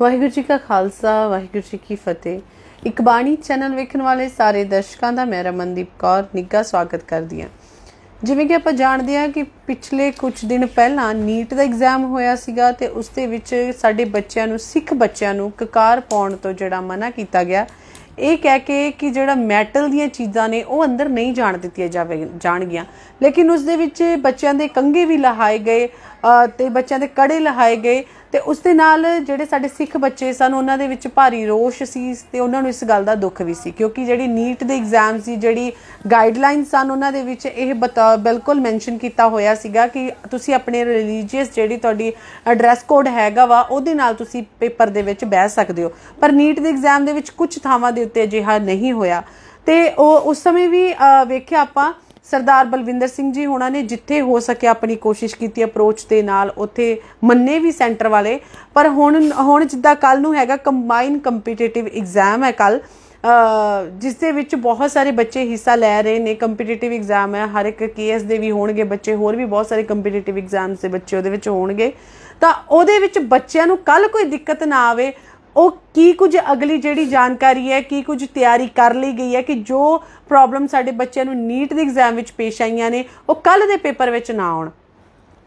ਵਾਹਿਗੁਰੂ ਜੀ ਕਾ ਖਾਲਸਾ ਵਾਹਿਗੁਰੂ ਜੀ ਕੀ ਫਤਿਹ ਇੱਕ ਬਾਣੀ ਚੈਨਲ ਵੇਖਣ ਵਾਲੇ ਸਾਰੇ ਦਰਸ਼ਕਾਂ ਦਾ ਮੈਂ ਰਮਨਦੀਪ ਕੌਰ ਨਿੱਘਾ ਸਵਾਗਤ ਕਰਦੀ ਹਾਂ ਜਿਵੇਂ ਕਿ ਆਪਾਂ ਜਾਣਦੇ ਹਾਂ ਕਿ ਪਿਛਲੇ ਕੁਝ ਦਿਨ ਪਹਿਲਾਂ ਨੀਟ ਦਾ ਐਗਜ਼ਾਮ ਹੋਇਆ ਸੀਗਾ ਤੇ ਉਸ ਦੇ ਵਿੱਚ ਸਾਡੇ ਬੱਚਿਆਂ ਨੂੰ ਸਿੱਖ ਬੱਚਿਆਂ ਨੂੰ ਕਕਾਰ ਪਾਉਣ ਤੋਂ ਜਿਹੜਾ ਮਨਾ ਕੀਤਾ ਗਿਆ ਇਹ ਕਹਿ ਕੇ ਕਿ ਜਿਹੜਾ ਮੈਟਲ ਦੀਆਂ ਚੀਜ਼ਾਂ ਨੇ ਉਹ ਅੰਦਰ ਨਹੀਂ ਜਾਣ ਦਿੱਤੀਆਂ ਜਾਵੇ ਜਾਣਗੀਆਂ ਲੇਕਿਨ ਉਸ ਦੇ ਵਿੱਚ ਬੱਚਿਆਂ ਦੇ ਕੰਗੇ ਵੀ ਲਹਾਏ ਗਏ ਤੇ ਬੱਚਿਆਂ ਦੇ ਕੜੇ ਲਹਾਏ ਗਏ ਤੇ ਉਸ ਦੇ ਨਾਲ ਜਿਹੜੇ ਸਾਡੇ ਸਿੱਖ ਬੱਚੇ ਸਨ ਉਹਨਾਂ ਦੇ ਵਿੱਚ ਭਾਰੀ ਰੋਸ਼ ਸੀ ਤੇ ਉਹਨਾਂ ਨੂੰ ਇਸ ਗੱਲ ਦਾ ਦੁੱਖ ਵੀ ਸੀ ਕਿਉਂਕਿ ਜਿਹੜੀ ਨੀਟ ਦੇ ਐਗਜ਼ਾਮ ਸੀ ਜਿਹੜੀ ਗਾਈਡਲਾਈਨਸ ਸਨ ਉਹਨਾਂ ਦੇ ਵਿੱਚ ਇਹ ਬਿਲਕੁਲ ਮੈਂਸ਼ਨ ਕੀਤਾ ਹੋਇਆ ਸੀਗਾ ਕਿ ਤੁਸੀਂ ਆਪਣੇ ਰਿਲੀਜੀਅਸ ਜਿਹੜੀ ਤੁਹਾਡੀ ਐਡਰੈਸ ਕੋਡ ਹੈਗਾ ਵਾ ਉਹਦੇ ਨਾਲ ਤੁਸੀਂ ਪੇਪਰ ਦੇ ਵਿੱਚ ਬਹਿ ਸਕਦੇ ਹੋ ਪਰ ਨੀਟ ਦੇ ਐਗਜ਼ਾਮ ਦੇ ਵਿੱਚ ਕੁਝ ਥਾਵਾਂ ਦੇ ਉੱਤੇ ਅਜਿਹਾ ਨਹੀਂ ਹੋਇਆ ਤੇ ਉਹ ਉਸ ਸਮੇਂ ਵੀ ਵੇਖਿਆ ਆਪਾਂ ਸਰਦਾਰ ਬਲਵਿੰਦਰ ਸਿੰਘ ਜੀ ਹੋਣਾ ਨੇ ਜਿੱਥੇ ਹੋ ਸਕਿਆ ਆਪਣੀ ਕੋਸ਼ਿਸ਼ ਕੀਤੀ ਅਪਰੋਚ ਦੇ ਨਾਲ ਉੱਥੇ ਮੰਨੇ ਵੀ ਸੈਂਟਰ ਵਾਲੇ ਪਰ ਹੁਣ ਹੁਣ ਜਿੱਦਾਂ ਕੱਲ ਨੂੰ ਹੈਗਾ ਕੰਬਾਈਨ ਕੰਪੀਟੀਟਿਵ ਐਗਜ਼ਾਮ ਹੈ ਕੱਲ ਜਿਸ ਦੇ ਵਿੱਚ ਬਹੁਤ ਸਾਰੇ ਬੱਚੇ ਹਿੱਸਾ ਲੈ ਰਹੇ ਨੇ ਕੰਪੀਟੀਟਿਵ ਐਗਜ਼ਾਮ ਹੈ ਹਰ ਇੱਕ ਕੇਐਸ ਦੇ ਵੀ ਹੋਣਗੇ ਬੱਚੇ ਹੋਰ ਵੀ ਬਹੁਤ ਸਾਰੇ ਕੰਪੀਟੀਟਿਵ ਐਗਜ਼ਾਮਸ ਦੇ ਬੱਚੇ ਉਹਦੇ ਵਿੱਚ ਹੋਣਗੇ ਤਾਂ ਉਹਦੇ ਵਿੱਚ ਬੱਚਿਆਂ ਨੂੰ ਕੱਲ ਕੋਈ ਦਿੱਕਤ ਨਾ ਆਵੇ ਉਹ ਕੀ ਕੁਝ ਅਗਲੀ ਜਿਹੜੀ ਜਾਣਕਾਰੀ ਹੈ ਕੀ ਕੁਝ ਤਿਆਰੀ ਕਰ ਲਈ ਗਈ ਹੈ ਕਿ ਜੋ ਪ੍ਰੋਬਲਮ ਸਾਡੇ ਬੱਚਿਆਂ ਨੂੰ ਨੀਟ ਦੇ ਐਗਜ਼ਾਮ ਵਿੱਚ ਪੇਸ਼ ਆਈਆਂ ਨੇ ਉਹ ਕੱਲ ਦੇ ਪੇਪਰ ਵਿੱਚ ਨਾ ਆਉਣ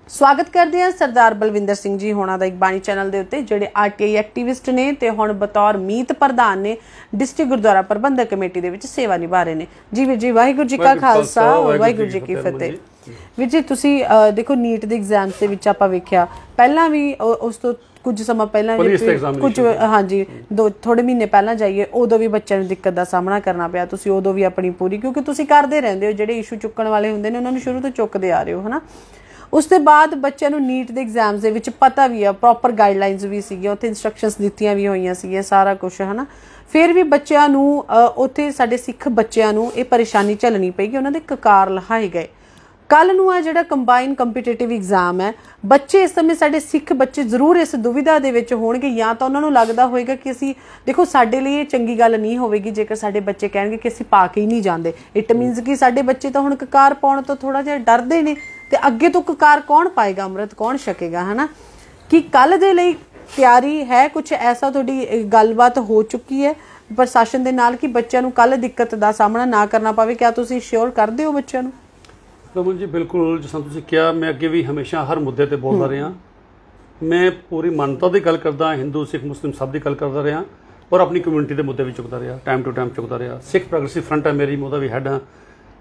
ਸਵਾਗਤ ਕਰਦੇ ਹਾਂ ਸਰਦਾਰ ਬਲਵਿੰਦਰ ਸਿੰਘ ਜੀ ਹੋਣਾ ਦਾ ਇੱਕ ਬਾਣੀ ਚੈਨਲ ਦੇ ਉੱਤੇ ਜਿਹੜੇ ਆਰਟੀਆਈ ਐਕਟਿਵਿਸਟ ਨੇ ਤੇ ਹੁਣ ਬਤੌਰ ਮੀਤ ਪ੍ਰਧਾਨ ਨੇ ਡਿਸਟ੍ਰਿਕਟ ਗੁਰਦੁਆਰਾ ਪ੍ਰਬੰਧਕ ਕਮੇਟੀ ਦੇ ਵਿੱਚ ਸੇਵਾ ਨਿਭਾ ਰਹੇ ਨੇ ਜੀ ਵੀਰ ਜੀ ਵਾਹਿਗੁਰੂ ਜੀ ਕਾ ਖਾਲਸਾ ਵਾਹਿਗੁਰੂ ਜੀ ਕੀ ਫਤਿਹ ਵੀਰ ਜੀ ਤੁਸੀਂ ਦੇਖੋ ਨੀਟ ਦੇ ਐਗਜ਼ਾਮ ਦੇ ਵਿੱਚ ਆਪਾਂ ਵੇਖਿਆ ਪਹਿਲਾਂ ਵੀ ਉਸ ਤੋਂ ਕੁਝ ਸਮਾਂ ਪਹਿਲਾਂ ਕੁਝ ਹਾਂਜੀ ਦੋ ਥੋੜੇ ਮਹੀਨੇ ਪਹਿਲਾਂ ਜਾਈਏ ਉਦੋਂ ਵੀ ਬੱਚਿਆਂ ਨੂੰ ਦਿੱਕਤ ਦਾ ਸਾਹਮਣਾ ਕਰਨਾ ਪਿਆ ਤੁਸੀਂ ਉਦੋਂ ਵੀ ਆਪਣੀ ਪੂਰੀ ਕਿਉਂਕਿ ਤੁਸੀਂ ਕਰਦੇ ਰਹਿੰਦੇ ਹੋ ਜਿਹੜੇ ਇਸ਼ੂ ਚੁੱਕਣ ਵਾਲੇ ਹੁੰਦੇ ਨੇ ਉਹਨਾਂ ਨੂੰ ਸ਼ੁਰੂ ਤੋਂ ਚੁੱਕਦੇ ਆ ਰਹੇ ਹੋ ਹਨਾ ਉਸ ਤੋਂ ਬਾਅਦ ਬੱਚਿਆਂ ਨੂੰ ਨੀਟ ਦੇ ਐਗਜ਼ਾਮਸ ਦੇ ਵਿੱਚ ਪਤਾ ਵੀ ਆ ਪ੍ਰੋਪਰ ਗਾਈਡਲਾਈਨਸ ਵੀ ਸੀਗੀਆਂ ਉੱਥੇ ਇਨਸਟਰਕਸ਼ਨਸ ਦਿੱਤੀਆਂ ਵੀ ਹੋਈਆਂ ਸੀਗੀਆਂ ਸਾਰਾ ਕੁਝ ਹਨਾ ਫਿਰ ਵੀ ਬੱਚਿਆਂ ਨੂੰ ਉੱਥੇ ਸਾਡੇ ਸਿੱਖ ਬੱਚਿਆਂ ਨੂੰ ਇਹ ਪਰੇਸ਼ਾਨੀ ਝੱਲਣੀ ਪਈ ਕਿ ਉਹਨਾਂ ਦੇ ਕਕਾਰ ਲਹਾਏ ਗਏ ਕੱਲ ਨੂੰ ਆ ਜਿਹੜਾ ਕੰਬਾਈਨ ਕੰਪੀਟੀਟਿਵ ਐਗਜ਼ਾਮ ਹੈ ਬੱਚੇ ਇਸ ਸਮੇਂ ਸਾਡੇ ਸਿੱਖ ਬੱਚੇ ਜ਼ਰੂਰ ਇਸ ਦੁਵਿਧਾ ਦੇ ਵਿੱਚ ਹੋਣਗੇ ਜਾਂ ਤਾਂ ਉਹਨਾਂ ਨੂੰ ਲੱਗਦਾ ਹੋਵੇਗਾ ਕਿ ਅਸੀਂ ਦੇਖੋ ਸਾਡੇ ਲਈ ਇਹ ਚੰਗੀ ਗੱਲ ਨਹੀਂ ਹੋਵੇਗੀ ਜੇਕਰ ਸਾਡੇ ਬੱਚੇ ਕਹਿਣਗੇ ਕਿ ਅਸੀਂ ਪਾ ਕੇ ਹੀ ਨਹੀਂ ਜਾਂਦੇ ਇਟ ਮੀਨਸ ਕਿ ਸਾਡੇ ਬੱਚੇ ਤਾਂ ਹੁਣ ਕਕਾਰ ਪਾਉਣ ਤੋਂ ਥੋੜਾ ਜਿਹਾ ਡਰਦੇ ਨੇ ਤੇ ਅੱਗੇ ਤੋਂ ਕਕਾਰ ਕੌਣ ਪਾਏਗਾ ਅੰਮ੍ਰਿਤ ਕੌਣ ਛਕੇਗਾ ਹਨਾ ਕਿ ਕੱਲ ਦੇ ਲਈ ਤਿਆਰੀ ਹੈ ਕੁਝ ਐਸਾ ਤੁਹਾਡੀ ਗੱਲਬਾਤ ਹੋ ਚੁੱਕੀ ਹੈ ਪ੍ਰਸ਼ਾਸਨ ਦੇ ਨਾਲ ਕਿ ਬੱਚਿਆਂ ਨੂੰ ਕੱਲ ਦਿੱਕਤ ਦਾ ਸਾਹਮਣਾ ਨਾ ਕਰਨਾ ਪਵੇ ਕਿਆ ਤੁਸੀਂ ਸ਼ੋਰ ਕਰਦੇ ਹੋ ਬੱਚਿਆਂ ਨੂੰ ਕਮਲ ਜੀ ਬਿਲਕੁਲ ਜਿਸਾਂ ਤੁਸੀਂ ਕਿਹਾ ਮੈਂ ਅੱਗੇ ਵੀ ਹਮੇਸ਼ਾ ਹਰ ਮੁੱਦੇ ਤੇ ਬੋਲਦਾ ਰਿਹਾ ਮੈਂ ਪੂਰੀ ਮੰਨਤਾ ਦੀ ਗੱਲ ਕਰਦਾ ਹਿੰਦੂ ਸਿੱਖ ਮੁਸਲਿਮ ਸਭ ਦੀ ਗੱਲ ਕਰਦਾ ਰਿਹਾ ਔਰ ਆਪਣੀ ਕਮਿਊਨਿਟੀ ਦੇ ਮੁੱਦੇ ਵੀ ਚੁੱਕਦਾ ਰਿਹਾ ਟਾਈਮ ਟੂ ਟਾਈਮ ਚੁੱਕਦਾ ਰਿਹਾ ਸਿੱਖ ਪ੍ਰੋਗਰੈਸਿਵ ਫਰੰਟ ਹੈ ਮੇਰੀ ਮੋਦਾ ਵੀ ਹੈਡ ਹਾਂ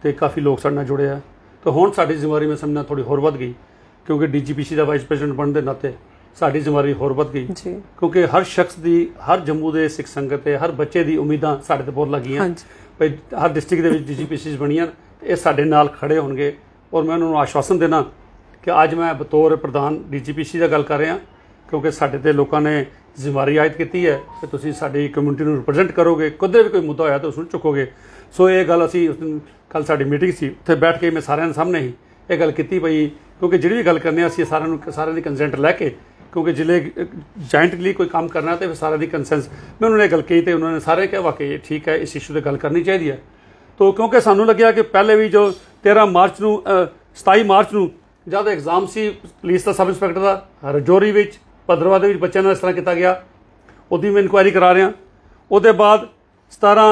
ਤੇ ਕਾਫੀ ਲੋਕ ਸਾਡੇ ਨਾਲ ਜੁੜੇ ਆ ਤਾਂ ਹੁਣ ਸਾਡੀ ਜ਼ਿੰਮੇਵਾਰੀ ਮੈਂ ਸਮਝਣਾ ਥੋੜੀ ਹੋਰ ਵੱਧ ਗਈ ਕਿਉਂਕਿ ਡੀਜੀਪੀਸੀ ਦਾ ਵਾਈਸ ਪ੍ਰੈਜ਼ੀਡੈਂਟ ਬਣਨ ਦੇ ਨਾਤੇ ਸਾਡੀ ਜ਼ਿੰਮੇਵਾਰੀ ਹੋਰ ਵੱਧ ਗਈ ਕਿਉਂਕਿ ਹਰ ਸ਼ਖਸ ਦੀ ਹਰ ਜੰਮੂ ਦੇ ਸਿੱਖ ਸੰਗਤ ਤੇ ਹਰ ਬੱਚੇ ਦੀ ਉਮੀਦਾਂ ਸਾਡੇ ਤੇ ਬਹੁਤ ਲੱਗੀਆਂ ਭਈ ਹਰ ਡਿਸਟ੍ਰਿਕਟ ਦੇ ਵਿੱਚ ਡੀਜੀਪੀਸੀਸ ਬਣੀਆਂ ਇਹ ਸਾਡੇ ਨਾਲ ਖੜੇ ਹੋਣਗੇ ਔਰ ਮੈਂ ਉਹਨਾਂ ਨੂੰ ਆਸ਼ਵਾਸਨ ਦੇਣਾ ਕਿ ਅੱਜ ਮੈਂ ਬਤੌਰ ਪ੍ਰਧਾਨ ਡੀਜੀਪੀਸੀ ਦਾ ਗੱਲ ਕਰ ਰਿਹਾ ਕਿਉਂਕਿ ਸਾਡੇ ਤੇ ਲੋਕਾਂ ਨੇ ਜ਼ਿੰਮੇਵਾਰੀ ਆਇਤ ਕੀਤੀ ਹੈ ਕਿ ਤੁਸੀਂ ਸਾਡੀ ਕਮਿਊਨਿਟੀ ਨੂੰ ਰਿਪਰੈਜ਼ੈਂਟ ਕਰੋਗੇ ਕਦੇ ਵੀ ਕੋਈ ਮੁੱਦਾ ਹੋਇਆ ਤਾਂ ਉਸ ਨੂੰ ਚੁੱਕੋਗੇ ਸੋ ਇਹ ਗੱਲ ਅਸੀਂ ਉਸ ਦਿਨ ਕੱਲ ਸਾਡੀ ਮੀਟਿੰਗ ਸੀ ਉੱਥੇ ਬੈਠ ਕੇ ਮੈਂ ਸਾਰਿਆਂ ਦੇ ਸਾਹਮਣੇ ਹੀ ਇਹ ਗੱਲ ਕੀਤੀ ਪਈ ਕਿਉਂਕਿ ਜਿਹੜੀ ਵੀ ਗੱਲ ਕਰਨੀ ਆ ਅਸੀਂ ਸਾਰਿਆਂ ਨੂੰ ਸਾਰਿਆਂ ਦੀ ਕੰਸੈਂਟ ਲੈ ਕੇ ਕਿਉਂਕਿ ਜ਼ਿਲ੍ਹੇ ਜਾਇੰਟਲੀ ਕੋਈ ਕੰਮ ਕਰਨਾ ਤੇ ਸਾਰਿਆਂ ਦੀ ਕੰਸੈਂਸ ਮੈਂ ਉਹਨਾਂ ਨੇ ਗੱਲ ਕੀਤੀ ਤੇ ਉਹਨਾਂ ਨੇ ਸਾਰੇ ਕਿਹਾ ਵਾਕਈ ਠੀਕ ਹੈ ਇਸ ਇਸ਼ੂ ਤੇ ਗੱਲ ਕਰਨੀ ਚਾਹੀਦੀ ਹੈ ਤੋਂ ਕਿਉਂਕਿ ਸਾਨੂੰ ਲੱਗਿਆ ਕਿ ਪਹਿਲੇ ਵੀ ਜੋ 13 ਮਾਰਚ ਨੂੰ 27 ਮਾਰਚ ਨੂੰ ਜਦ ਐਗਜ਼ਾਮ ਸੀ ਪੁਲਿਸ ਦਾ ਸਬ ਇੰਸਪੈਕਟਰ ਦਾ ਰਜੋਰੀ ਵਿੱਚ ਪਦਰਵਾ ਦੇ ਵਿੱਚ ਬੱਚਿਆਂ ਨਾਲ ਇਸ ਤਰ੍ਹਾਂ ਕੀਤਾ ਗਿਆ ਉਹਦੀ ਮੈਂ ਇਨਕੁਆਇਰੀ ਕਰਾ ਰਿਹਾ ਉਹਦੇ ਬਾਅਦ 17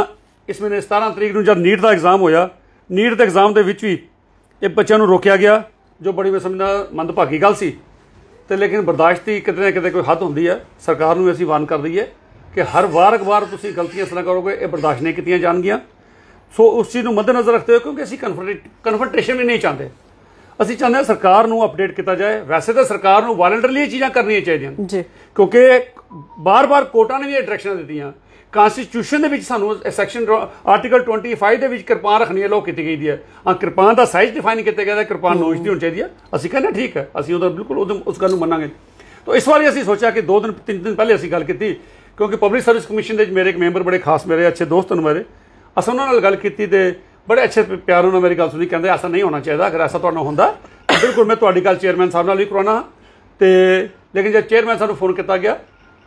ਇਸ ਮਹੀਨੇ 17 ਤਰੀਕ ਨੂੰ ਜਦ ਨੀਟ ਦਾ ਐਗਜ਼ਾਮ ਹੋਇਆ ਨੀਟ ਦੇ ਐਗਜ਼ਾਮ ਦੇ ਵਿੱਚ ਵੀ ਇਹ ਬੱਚਿਆਂ ਨੂੰ ਰੋਕਿਆ ਗਿਆ ਜੋ ਬੜੀ ਮੈਂ ਸਮਝਦਾ ਮੰਦਭਾਗੀ ਗੱਲ ਸੀ ਤੇ ਲੇਕਿਨ ਬਰਦਾਸ਼ਤ ਬਰਦਾਸ਼ਤੀ ਕਿਤੇ ਨਾ ਕਿਤੇ ਕੋਈ ਹੱਦ ਹੁੰਦੀ ਹੈ ਸਰਕਾਰ ਨੂੰ ਅਸੀਂ ਵਾਰਨ ਕਰ ਦਈਏ ਕਿ ਹਰ ਵਾਰ ਇੱਕ ਵਾਰ ਤੁਸੀਂ ਗਲਤੀਆਂ ਇਸ ਤਰ੍ਹਾਂ ਕਰੋਗੇ ਇਹ ਬਰਦਾਸ਼ਤ ਨਹੀਂ ਕੀਤੀਆਂ ਜਾਣਗੀਆਂ ਸੋ ਉਸ ਚੀਜ਼ ਨੂੰ ਮੱਦੇਨਜ਼ਰ ਰੱਖਦੇ ਹੋਏ ਕਿਉਂਕਿ ਅਸੀਂ ਕਨਫਰੰਟੇਸ਼ਨ ਵੀ ਨਹੀਂ ਚਾਹੁੰਦੇ ਅਸੀਂ ਚਾਹੁੰਦੇ ਹਾਂ ਸਰਕਾਰ ਨੂੰ ਅਪਡੇਟ ਕੀਤਾ ਜਾਏ ਵੈਸੇ ਤਾਂ ਸਰਕਾਰ ਨੂੰ ਵਾਲੰਟਰਲੀ ਇਹ ਚੀਜ਼ਾਂ ਕਰਨੀਆਂ ਚਾਹੀਦੀਆਂ ਜੀ ਕਿਉਂਕਿ ਬਾਰ-ਬਾਰ ਕੋਟਾ ਨੇ ਵੀ ਇਹ ਡਾਇਰੈਕਸ਼ਨਾਂ ਦਿੱਤੀਆਂ ਕਨਸਟੀਟਿਊਸ਼ਨ ਦੇ ਵਿੱਚ ਸਾਨੂੰ ਸੈਕਸ਼ਨ ਆਰਟੀਕਲ 25 ਦੇ ਵਿੱਚ ਕਿਰਪਾਨ ਰੱਖਣੀ ਹੈ ਲੋਕ ਕੀਤੀ ਗਈ ਹੈ ਆ ਕਿਰਪਾਨ ਦਾ ਸਾਈਜ਼ ਡਿਫਾਈਨ ਕੀਤਾ ਗਿਆ ਹੈ ਕਿਰਪਾਨ ਨੋਸ਼ ਦੀ ਹੋਣੀ ਚਾਹੀਦੀ ਹੈ ਅਸੀਂ ਕਹਿੰਦੇ ਠੀਕ ਹੈ ਅਸੀਂ ਉਹਦਾ ਬਿਲਕੁਲ ਉਸ ਗੱਲ ਨੂੰ ਮੰਨਾਂਗੇ ਤਾਂ ਇਸ ਵਾਰੀ ਅਸੀਂ ਸੋਚਿਆ ਕਿ 2 ਦਿਨ 3 ਦਿਨ ਪਹਿਲੇ ਅਸੀਂ ਗੱਲ ਕੀਤੀ ਕਿਉਂਕਿ ਪਬਲਿਕ ਸਰਵਿਸ ਕਮਿਸ਼ਨ ਦੇ ਮੇਰੇ ਇੱਕ ਮੈਂਬਰ ਬੜੇ ਖਾਸ ਮੇਰੇ ਅੱਛੇ ਦੋਸਤ ਹਨ ਮੇਰੇ ਅਸਾਂ ਉਹਨਾਂ ਨਾਲ ਗੱਲ ਕੀਤੀ ਤੇ ਬੜੇ ਅੱਛੇ ਪਿਆਰ ਨਾਲ ਮੇਰੀ ਗੱਲ ਸੁਣੀ ਕਹਿੰਦੇ ਐਸਾ ਨਹੀਂ ਹੋਣਾ ਚਾਹੀਦਾ ਅਗਰ ਐਸਾ ਤੁਹਾਨੂੰ ਹੁੰਦਾ ਬਿਲਕੁਲ ਮੈਂ ਤੁਹਾਡੀ ਗੱਲ ਚੇਅਰਮੈਨ ਸਾਹਿਬ ਨਾਲ ਵੀ ਕਰਾਉਣਾ ਤੇ ਲੇਕਿਨ ਜਦ ਚੇਅਰਮੈਨ ਸਾਹਿਬ ਨੂੰ ਫੋਨ ਕੀਤਾ ਗਿਆ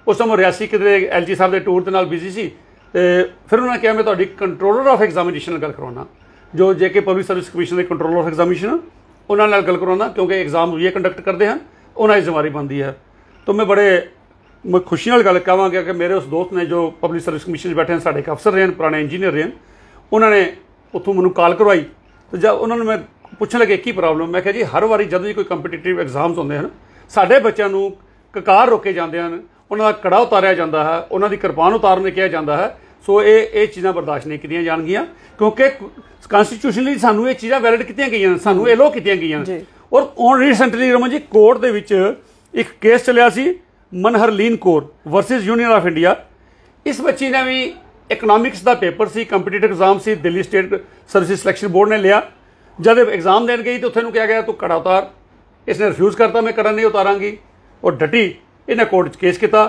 ਉਸ ਸਮੇਂ ਰਿਆਸੀ ਕਿਤੇ ਐਲਜੀ ਸਾਹਿਬ ਦੇ ਟੂਰ ਦੇ ਨਾਲ ਬਿਜ਼ੀ ਸੀ ਤੇ ਫਿਰ ਉਹਨਾਂ ਕਿਹਾ ਮੈਂ ਤੁਹਾਡੀ ਕੰਟਰੋਲਰ ਆਫ ਐਗਜ਼ਾਮੀਨੇਸ਼ਨ ਨਾਲ ਗੱਲ ਕਰਾਉਣਾ ਜੋ ਜੇਕੇ ਪਬਲਿਕ ਸਰਵਿਸ ਕਮਿਸ਼ਨ ਦੇ ਕੰਟਰੋਲਰ ਆਫ ਐਗਜ਼ਾਮੀਨੇਸ਼ਨ ਉਹਨਾਂ ਨਾਲ ਗੱਲ ਕਰਾਉਣਾ ਕਿਉਂਕਿ ਐਗਜ਼ਾਮ ਵੀ ਇਹ ਕੰਡਕਟ ਕਰਦੇ ਹਨ ਉਹਨਾਂ ਦੀ ਜ਼ਿੰਮੇਵਾਰੀ ਬਣਦੀ ਹੈ ਤਾਂ ਮੈਂ ਬੜੇ ਮੈਂ ਖੁਸ਼ੀ ਨਾਲ ਗੱਲ ਕਹਾਂਗਾ ਕਿ ਮੇਰੇ ਉਸ ਦੋਸਤ ਨੇ ਜੋ ਪਬਲਿਕ ਸਰਵਿਸ ਕਮਿਸ਼ਨ 'ਚ ਬੈਠੇ ਹਨ ਸਾਡੇ ਅਫਸਰ ਰਹੇ ਹਨ ਪੁਰਾਣੇ ਇੰਜੀਨੀਅਰ ਰਹੇ ਹਨ ਉਹਨਾਂ ਨੇ ਉੱਥੋਂ ਮੈਨੂੰ ਕਾਲ ਕਰਵਾਈ ਤੇ ਜਦ ਉਹਨਾਂ ਨੂੰ ਮੈਂ ਪੁੱਛਣ ਲੱਗੇ ਕੀ ਪ੍ਰੋਬਲਮ ਮੈਂ ਕਿਹਾ ਜੀ ਹਰ ਵਾਰੀ ਜਦੋਂ ਵੀ ਕੋਈ ਕੰਪੀਟੀਟਿਵ ਐਗਜ਼ਾਮਸ ਹੁੰਦੇ ਹਨ ਸਾਡੇ ਬੱਚਿਆਂ ਨੂੰ ਕਕਾਰ ਰੋਕੇ ਜਾਂਦੇ ਹਨ ਉਹਨਾਂ ਦਾ ਕੜਾ ਉਤਾਰਿਆ ਜਾਂਦਾ ਹੈ ਉਹਨਾਂ ਦੀ ਕਿਰਪਾਨ ਉਤਾਰਨੇ ਕਿਹਾ ਜਾਂਦਾ ਹੈ ਸੋ ਇਹ ਇਹ ਚੀਜ਼ਾਂ ਬਰਦਾਸ਼ਤ ਨਹੀਂ ਕੀਤੀਆਂ ਜਾਣਗੀਆਂ ਕਿਉਂਕਿ ਕਨਸਟੀਟਿਊਸ਼ਨਲੀ ਸਾਨੂੰ ਇਹ ਚੀਜ਼ਾਂ ਵੈਲਿਡ ਕੀਤੀਆਂ ਗਈਆਂ ਹਨ ਸਾਨੂੰ ਇਹ ਲੋ ਕੀਤੀਆਂ ਗਈਆਂ ਹਨ ਔਰ ਹੁਣ ਰੀਸੈਂਟਲੀ ਰਮਨ ਜੀ ਕੋਰਟ ਦੇ ਵਿੱਚ ਇੱਕ ਕੇਸ ਚੱਲਿਆ ਸੀ Manharleen Kaur versus union of India ਇਸ ਬੱਚੀ ਨੇ ਵੀ ਇਕਨੋਮਿਕਸ ਦਾ ਪੇਪਰ ਸੀ ਕੰਪੀਟੀਟਿਵ ਐਗਜ਼ਾਮ ਸੀ Delhi state service selection board ਨੇ ਲਿਆ ਜਦ ਐਗਜ਼ਾਮ ਦੇਣ ਗਈ ਤਾਂ ਉੱਥੇ ਨੂੰ ਕਿਹਾ ਗਿਆ ਤੂੰ ਕੜਾ ਉਤਾਰ ਇਸ ਨੇ ਰਿਫਿਊਜ਼ ਕਰਤਾ ਮੈਂ ਕੜਾ ਨਹੀਂ ਉਤਾਰਾਂਗੀ ਉਹ ਡਟੀ ਇਹਨੇ ਕੋਰਟ 'ਚ ਕੇਸ ਕੀਤਾ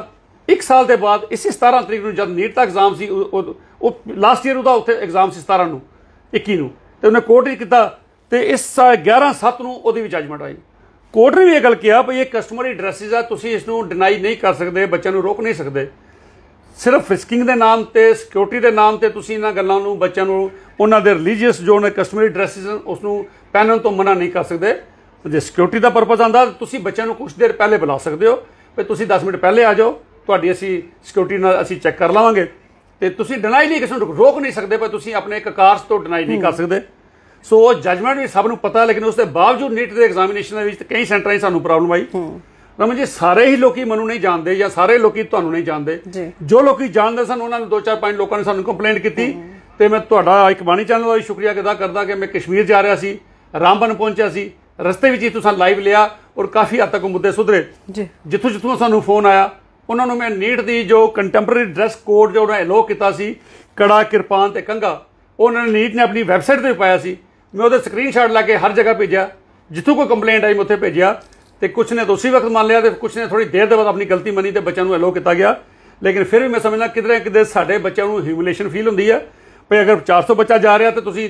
1 ਸਾਲ ਦੇ ਬਾਅਦ ਇਸੇ 17 ਤਰੀਕ ਨੂੰ ਜਦ ਨੀਟ ਦਾ ਐਗਜ਼ਾਮ ਸੀ ਉਹ ਲਾਸਟ ਈਅਰ ਉਹਦਾ ਉੱਥੇ ਐਗਜ਼ਾਮ ਸੀ 17 ਨੂੰ 21 ਨੂੰ ਤੇ ਉਹਨੇ ਕੋਰਟ 'ਚ ਕੀਤਾ ਤੇ ਇਸ 11 7 ਨੂੰ ਉਹਦੀ ਵੀ ਜਜਮੈਂਟ ਆਈ ਕੋਰਟ ਨੇ ਵੀ ਇਹ ਗੱਲ ਕਿਹਾ ਭਈ ਇਹ ਕਸਟਮਰੀ ਡਰੈਸਿਸ ਆ ਤੁਸੀਂ ਇਸ ਨੂੰ ਡਿਨਾਈ ਨਹੀਂ ਕਰ ਸਕਦੇ ਬੱਚਿਆਂ ਨੂੰ ਰੋਕ ਨਹੀਂ ਸਕਦੇ ਸਿਰਫ ਫਿਸਕਿੰਗ ਦੇ ਨਾਮ ਤੇ ਸਿਕਿਉਰਿਟੀ ਦੇ ਨਾਮ ਤੇ ਤੁਸੀਂ ਇਹਨਾਂ ਗੱਲਾਂ ਨੂੰ ਬੱਚਿਆਂ ਨੂੰ ਉਹਨਾਂ ਦੇ ਰਿਲੀਜੀਅਸ ਜੋ ਨੇ ਕਸਟਮਰੀ ਡਰੈਸਿਸ ਉਸ ਨੂੰ ਪਹਿਨਣ ਤੋਂ ਮਨਾ ਨਹੀਂ ਕਰ ਸਕਦੇ ਜੇ ਸਿਕਿਉਰਿਟੀ ਦਾ ਪਰਪਸ ਆਂਦਾ ਤੁਸੀਂ ਬੱਚਿਆਂ ਨੂੰ ਕੁਝ ਦੇਰ ਪਹਿਲੇ ਬੁਲਾ ਸਕਦੇ ਹੋ ਵੀ ਤੁਸੀਂ 10 ਮਿੰਟ ਪਹਿਲੇ ਆ ਜਾਓ ਤੁਹਾਡੀ ਅਸੀਂ ਸਿਕਿਉਰਿਟੀ ਨਾਲ ਅਸੀਂ ਚੈੱਕ ਕਰ ਲਵਾਂਗੇ ਤੇ ਤੁਸੀਂ ਡਿਨਾਈ ਨਹੀਂ ਕਿਸੇ ਨੂੰ ਰੋਕ ਨਹੀਂ ਸਕਦੇ ਪਰ ਤੁਸੀਂ ਆਪਣੇ ਇੱਕ ਕਾਰਸ ਤੋਂ ਡਿਨਾਈ ਨਹੀਂ ਕਰ ਸਕਦੇ ਸੋ ਉਹ ਜਜਮੈਂਟ ਵੀ ਸਭ ਨੂੰ ਪਤਾ ਲੇਕਿਨ ਉਸ ਦੇ ਬਾਵਜੂਦ ਨੀਟ ਦੇ ਐਗਜ਼ਾਮੀਨੇਸ਼ਨ ਦੇ ਵਿੱਚ ਕਈ ਸੈਂਟਰਾਂ 'ਚ ਸਾਨੂੰ ਪ੍ਰੋਬਲਮ ਆਈ ਰਮਨ ਜੀ ਸਾਰੇ ਹੀ ਲੋਕੀ ਮਨੂੰ ਨਹੀਂ ਜਾਣਦੇ ਜਾਂ ਸਾਰੇ ਲੋਕੀ ਤੁਹਾਨੂੰ ਨਹੀਂ ਜਾਣਦੇ ਜੋ ਲੋਕੀ ਜਾਣਦੇ ਸਨ ਉਹਨਾਂ ਨੇ ਦੋ ਚਾਰ ਪੰਜ ਲੋਕਾਂ ਨੇ ਸਾਨੂੰ ਕੰਪਲੇਂਟ ਕੀਤੀ ਤੇ ਮੈਂ ਤੁਹਾਡਾ ਇੱਕ ਬਾਣੀ ਚੈਨਲ ਦਾ ਸ਼ੁਕਰੀਆ ਅਦਾ ਕਰਦਾ ਕਿ ਮੈਂ ਕਸ਼ਮੀਰ ਜਾ ਰਿਹਾ ਸੀ ਰਾਮਬਨ ਪਹੁੰਚਿਆ ਸੀ ਰਸਤੇ ਵਿੱਚ ਹੀ ਤੁਸੀਂ ਲਾਈਵ ਲਿਆ ਔਰ ਕਾਫੀ ਹੱਦ ਤੱਕ ਮੁੱਦੇ ਸੁਧਰੇ ਜਿੱਥੋਂ ਜਿੱਥੋਂ ਸਾਨੂੰ ਫੋਨ ਆਇਆ ਉਹਨਾਂ ਨੂੰ ਮੈਂ ਨੀਟ ਦੀ ਜੋ ਕੰਟੈਂਪਰੇਰੀ ਡਰੈਸ ਕੋਡ ਜੋ ਉਹਨਾਂ ਲੋਕ ਕੀਤਾ ਸੀ ਕੜਾ ਕਿਰਪਾਨ ਤੇ ਕੰਗਾ ਉਹਨਾਂ ਨੇ ਨੀਟ ਨੇ ਆਪਣੀ ਵੈਬਸਾਈਟ ਤੇ ਪਾਇਆ ਸੀ ਮੈਂ ਉਹਦੇ ਸਕਰੀਨਸ਼ਾਟ ਲਾ ਕੇ ਹਰ ਜਗ੍ਹਾ ਭੇਜਿਆ ਜਿੱਥੋਂ ਕੋਈ ਕੰਪਲੇਂਟ ਆਈ ਮੈਂ ਉੱਥੇ ਭੇਜਿਆ ਤੇ ਕੁਝ ਨੇ ਦੋਸੀ ਵਕਤ ਮੰਨ ਲਿਆ ਤੇ ਕੁਝ ਨੇ ਥੋੜੀ ਦੇਰ ਦੇ ਬਾਅਦ ਆਪਣੀ ਗਲਤੀ ਮੰਨੀ ਤੇ ਬੱਚਿਆਂ ਨੂੰ ਅਲੋ ਕੀਤਾ ਗਿਆ ਲੇਕਿਨ ਫਿਰ ਵੀ ਮੈਂ ਸਮਝਦਾ ਕਿਧਰੇ ਕਿਧਰੇ ਸਾਡੇ ਬੱਚਿਆਂ ਨੂੰ ਹਿਊਮਿਲੇਸ਼ਨ ਫੀਲ ਹੁੰਦੀ ਹੈ ਭਈ ਅਗਰ 400 ਬੱਚਾ ਜਾ ਰਿਹਾ ਤੇ ਤੁਸੀਂ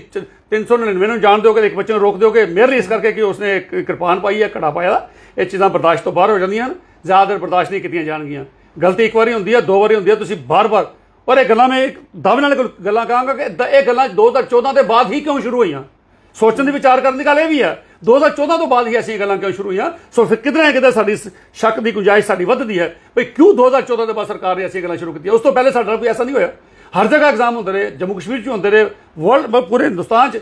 399 ਨੂੰ ਜਾਣ ਦਿਓਗੇ ਇੱਕ ਬੱਚੇ ਨੂੰ ਰੋਕ ਦਿਓਗੇ ਲਈ ਇਸ ਕਰਕੇ ਕਿ ਉਸਨੇ ਕਿਰਪਾਨ ਪਾਈ ਹੈ ਘੜਾ ਪਾਇਆ ਇਹ ਚੀਜ਼ਾਂ ਬਰਦਾਸ਼ਤ ਤੋਂ ਬਾਹਰ ਹੋ ਜਾਂਦੀਆਂ ਜ਼ਿਆਦਾ ਜ਼ਿਆਦਾਤਰ ਬਰਦਾਸ਼ਤ ਨਹੀਂ ਕੀਤੀਆਂ ਜਾਣਗੀਆਂ ਗਲਤੀ ਇੱਕ ਵਾਰੀ ਹੁੰਦੀ ਹੈ ਦੋ ਵਾਰੀ ਹੁੰਦੀ ਹੈ ਤੁਸੀਂ ਬਾਰ-ਬਾਰ ਔਰ ਇਹ ਗੱਲਾਂ ਮੈਂ ਦਾਵੇ ਨਾਲ ਗੱਲਾਂ ਕਹਾਂਗਾ ਕਿ ਇਹ ਗੱਲਾਂ 2014 ਦੇ ਬਾਅਦ ਹੀ ਕਿਉਂ ਸ਼ੁਰੂ ਹੋਈਆਂ ਸੋਚਣ ਦੀ ਵਿਚਾਰ ਕਰਨ ਦੀ ਗੱਲ ਇਹ ਵੀ ਹੈ 2014 ਤੋਂ ਬਾਅਦ ਹੀ ਅਸੀਂ ਗੱਲਾਂ ਕਿਉਂ ਸ਼ੁਰੂ ਹੋਈਆਂ ਸੋ ਫਿਰ ਕਿਦਾਂ ਨਾ ਕਿਤੇ ਸਾਡੀ ਸ਼ੱਕ ਦੀ ਗੁੰਜਾਇਸ਼ ਸਾਡੀ ਵੱਧਦੀ ਹੈ ਭਈ ਕਿਉਂ 2014 ਦੇ ਬਾਅਦ ਸਰਕਾਰ ਨੇ ਅਸੀਂ ਗੱਲਾਂ ਸ਼ੁਰੂ ਕੀਤੀਆਂ ਉਸ ਤੋਂ ਪਹਿਲੇ ਸਾਡਾ ਕੋਈ ਐਸਾ ਨਹੀਂ ਹੋਇਆ ਹਰ ਜਗ੍ਹਾ ਐਗਜ਼ਾਮ ਹੁੰਦੇ ਰਹੇ ਜੰਮੂ ਕਸ਼ਮੀਰ 'ਚ ਹੁੰਦੇ ਰਹੇ ਵਰਲਡ ਪੂਰੇ ਹਿੰਦੁਸਤਾਨ 'ਚ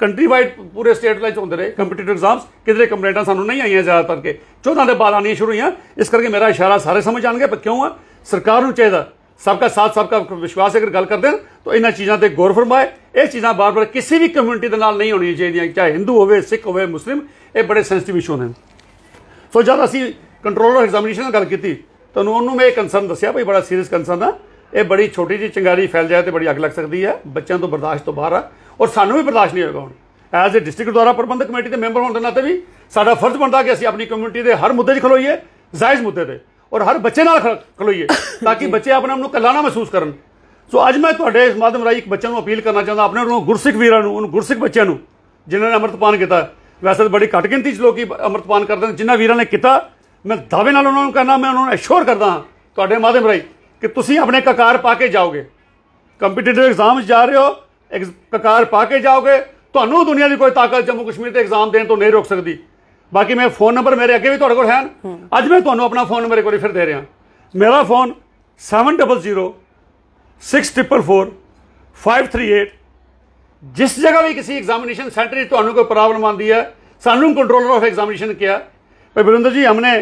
ਕੰਟਰੀ ਵਾਈਡ ਪੂਰੇ ਸਟੇਟ ਚ ਹੁੰਦੇ ਰਹੇ ਕੰਪੀਟੀਟਿਵ ਐਗਜ਼ਾਮਸ ਕਿਧਰੇ ਕੰਪਲੇਂਟਾਂ ਸਾਨੂੰ ਨਹੀਂ ਆਈਆਂ ਜ਼ਿਆਦਾਤਰ ਕੇ 14 ਦੇ ਬਾਅਦ ਆਣੀਆਂ ਸ਼ੁਰੂ ਹੋਈਆਂ ਇਸ ਕਰਕੇ ਮੇਰਾ ਇਸ਼ਾਰਾ ਸਾਰੇ ਸਮਝ ਆਣਗੇ ਪਰ ਕਿਉਂ ਆ ਸਰਕਾਰ ਨੂੰ ਚਾਹੀਦਾ ਸਭ ਦਾ ਸਾਥ ਸਭ ਦਾ ਵਿਸ਼ਵਾਸ ਅਗਰ ਗੱਲ ਕਰਦੇ ਤਾਂ ਇਹਨਾਂ ਚੀਜ਼ਾਂ ਤੇ ਗੌਰ ਫਰਮਾਏ ਇਹ ਚੀਜ਼ਾਂ ਬਾਰ-ਬਾਰ ਕਿਸੇ ਵੀ ਕਮਿਊਨਿਟੀ ਦੇ ਨਾਲ ਨਹੀਂ ਹੋਣੀਆਂ ਚਾਹੀਦੀਆਂ ਚਾਹੇ ਹਿੰਦੂ ਹੋਵੇ ਸਿੱਖ ਹੋਵੇ ਮੁਸਲਿਮ ਇਹ ਬੜੇ ਸੈਂਸਿਟਿਵ ਇਸ਼ੂ ਨੇ ਸੋ ਜਦ ਅਸੀਂ ਕੰਟਰੋਲਰ ਐਗਜ਼ਾਮੀਨੇਸ਼ਨ ਦੀ ਗੱਲ ਕੀਤੀ ਤੁਹਾਨੂੰ ਉਹਨੂੰ ਮੈਂ ਇਹ ਕਨਸਰਨ ਦੱਸਿਆ ਭਈ ਬੜਾ ਸੀਰੀਅਸ ਕਨਸਰਨ ਆ ਇਹ ਬੜੀ ਛੋਟੀ ਜੀ ਚੰਗਾਰੀ ਫੈਲ ਜਾਏ ਤੇ ਬੜੀ ਅੱਗ ਲੱਗ ਸਕਦੀ ਹੈ ਬੱਚਿਆਂ ਤੋਂ ਬਰਦਾਸ਼ਤ ਤੋਂ ਬਾਹਰ ਆ ਔਰ ਸਾਨੂੰ ਵੀ ਬਰਦਾਸ਼ਤ ਨਹੀਂ ਹੋਏਗਾ ਹੁਣ ਐਜ਼ ਅ ਡਿਸਟ੍ਰਿਕਟ ਦੁਆਰਾ ਪ੍ਰਬੰਧਕ ਕਮੇਟੀ ਦੇ ਮੈਂਬਰ ਹੋਣ ਦੇ ਨਾਤੇ ਵੀ ਸਾਡਾ ਫਰਜ਼ ਬਣਦਾ ਕਿ ਅਸੀਂ ਆਪਣੀ ਕਮਿਊਨਿਟੀ ਦੇ ਹਰ ਮੁੱਦੇ 'ਚ ਖਲੋਈਏ ਜਾਇਜ਼ ਮੁੱਦੇ ਤੇ ਔਰ ਹਰ ਬੱਚੇ ਨਾਲ ਖਲੋਈਏ ਤਾਂ ਕਿ ਬੱਚੇ ਆਪਣੇ ਆਪ ਨੂੰ ਕੱਲਾ ਨਾ ਮਹਿਸੂਸ ਕਰਨ ਸੋ ਅੱਜ ਮੈਂ ਤੁਹਾਡੇ ਇਸ ਮਾਧਮ ਰਾਹੀਂ ਇੱਕ ਬੱਚਿਆਂ ਨੂੰ ਅਪੀਲ ਕਰਨਾ ਚਾਹੁੰਦਾ ਆਪਣੇ ਨੂੰ ਗੁਰਸਿੱਖ ਵੀਰਾਂ ਨੂੰ ਉਹਨੂੰ ਗੁਰਸਿੱਖ ਬੱਚਿਆਂ ਨੂੰ ਜਿਨ੍ਹਾਂ ਨੇ ਅੰਮ੍ਰਿਤਪਾਨ ਕੀਤਾ ਵੈਸੇ ਤਾਂ ਬੜੀ ਘੱਟ ਗਿਣਤੀ 'ਚ ਲੋਕੀ ਅੰਮ੍ਰਿਤਪਾਨ ਕਰਦੇ ਨੇ ਜਿਨ੍ਹਾਂ ਵੀਰਾਂ ਨੇ ਕੀਤਾ ਮੈਂ ਦਾਅਵੇ ਨਾਲ ਉਹਨਾਂ ਨੂੰ ਕਹਿੰਦਾ ਮੈਂ ਉਹਨਾਂ ਨੂੰ ਐਸ਼ੋਰ ਕਰਦਾ ਹਾਂ ਤੁਹਾਡੇ ਮਾਧਮ ਰਾਹੀਂ ਕਿ ਤੁਸੀਂ ਆਪਣੇ ਕਕਾਰ ਪਾ ਕੇ ਜਾਓਗੇ ਕੰਪੀਟੀਟਿਵ ਐਗਜ਼ਾਮ 'ਚ ਜਾ ਰਹੇ ਹੋ ਕਕਾਰ ਪਾ ਕੇ ਜਾਓਗੇ ਤੁਹਾਨੂੰ ਦੁਨੀਆ ਦੀ ਕੋਈ ਤਾਕਤ ਜੰਮੂ ਕਸ਼ਮੀਰ ਦੇ ਐਗਜ਼ਾਮ ਦੇਣ ਤੋਂ ਨਹੀਂ ਰੋਕ ਸਕਦੀ ਬਾਕੀ ਮੈਂ ਫੋਨ ਨੰਬਰ ਮੇਰੇ ਅੱਗੇ ਵੀ ਤੁਹਾਡੇ ਕੋਲ ਹਨ ਅੱਜ ਮੈਂ ਤੁਹਾਨੂੰ ਆਪਣਾ ਫੋਨ ਨੰਬਰ ਇੱਕ ਵਾਰੀ ਫਿਰ ਦੇ ਰਿਹਾ ਮੇਰਾ ਫੋਨ 700 644 538 ਜਿਸ ਜਗ੍ਹਾ ਵੀ ਕਿਸੇ ਐਗਜ਼ਾਮੀਨੇਸ਼ਨ ਸੈਂਟਰ 'ਚ ਤੁਹਾਨੂੰ ਕੋਈ ਪ੍ਰੋਬਲਮ ਆਉਂਦੀ ਹੈ ਸਾਨੂੰ ਕੰਟਰੋਲਰ ਆਫ ਐਗਜ਼ਾਮੀਨੇਸ਼ਨ ਕਿਹਾ ਭਾਈ ਬਿਰਿੰਦਰ ਜੀ ਹਮਨੇ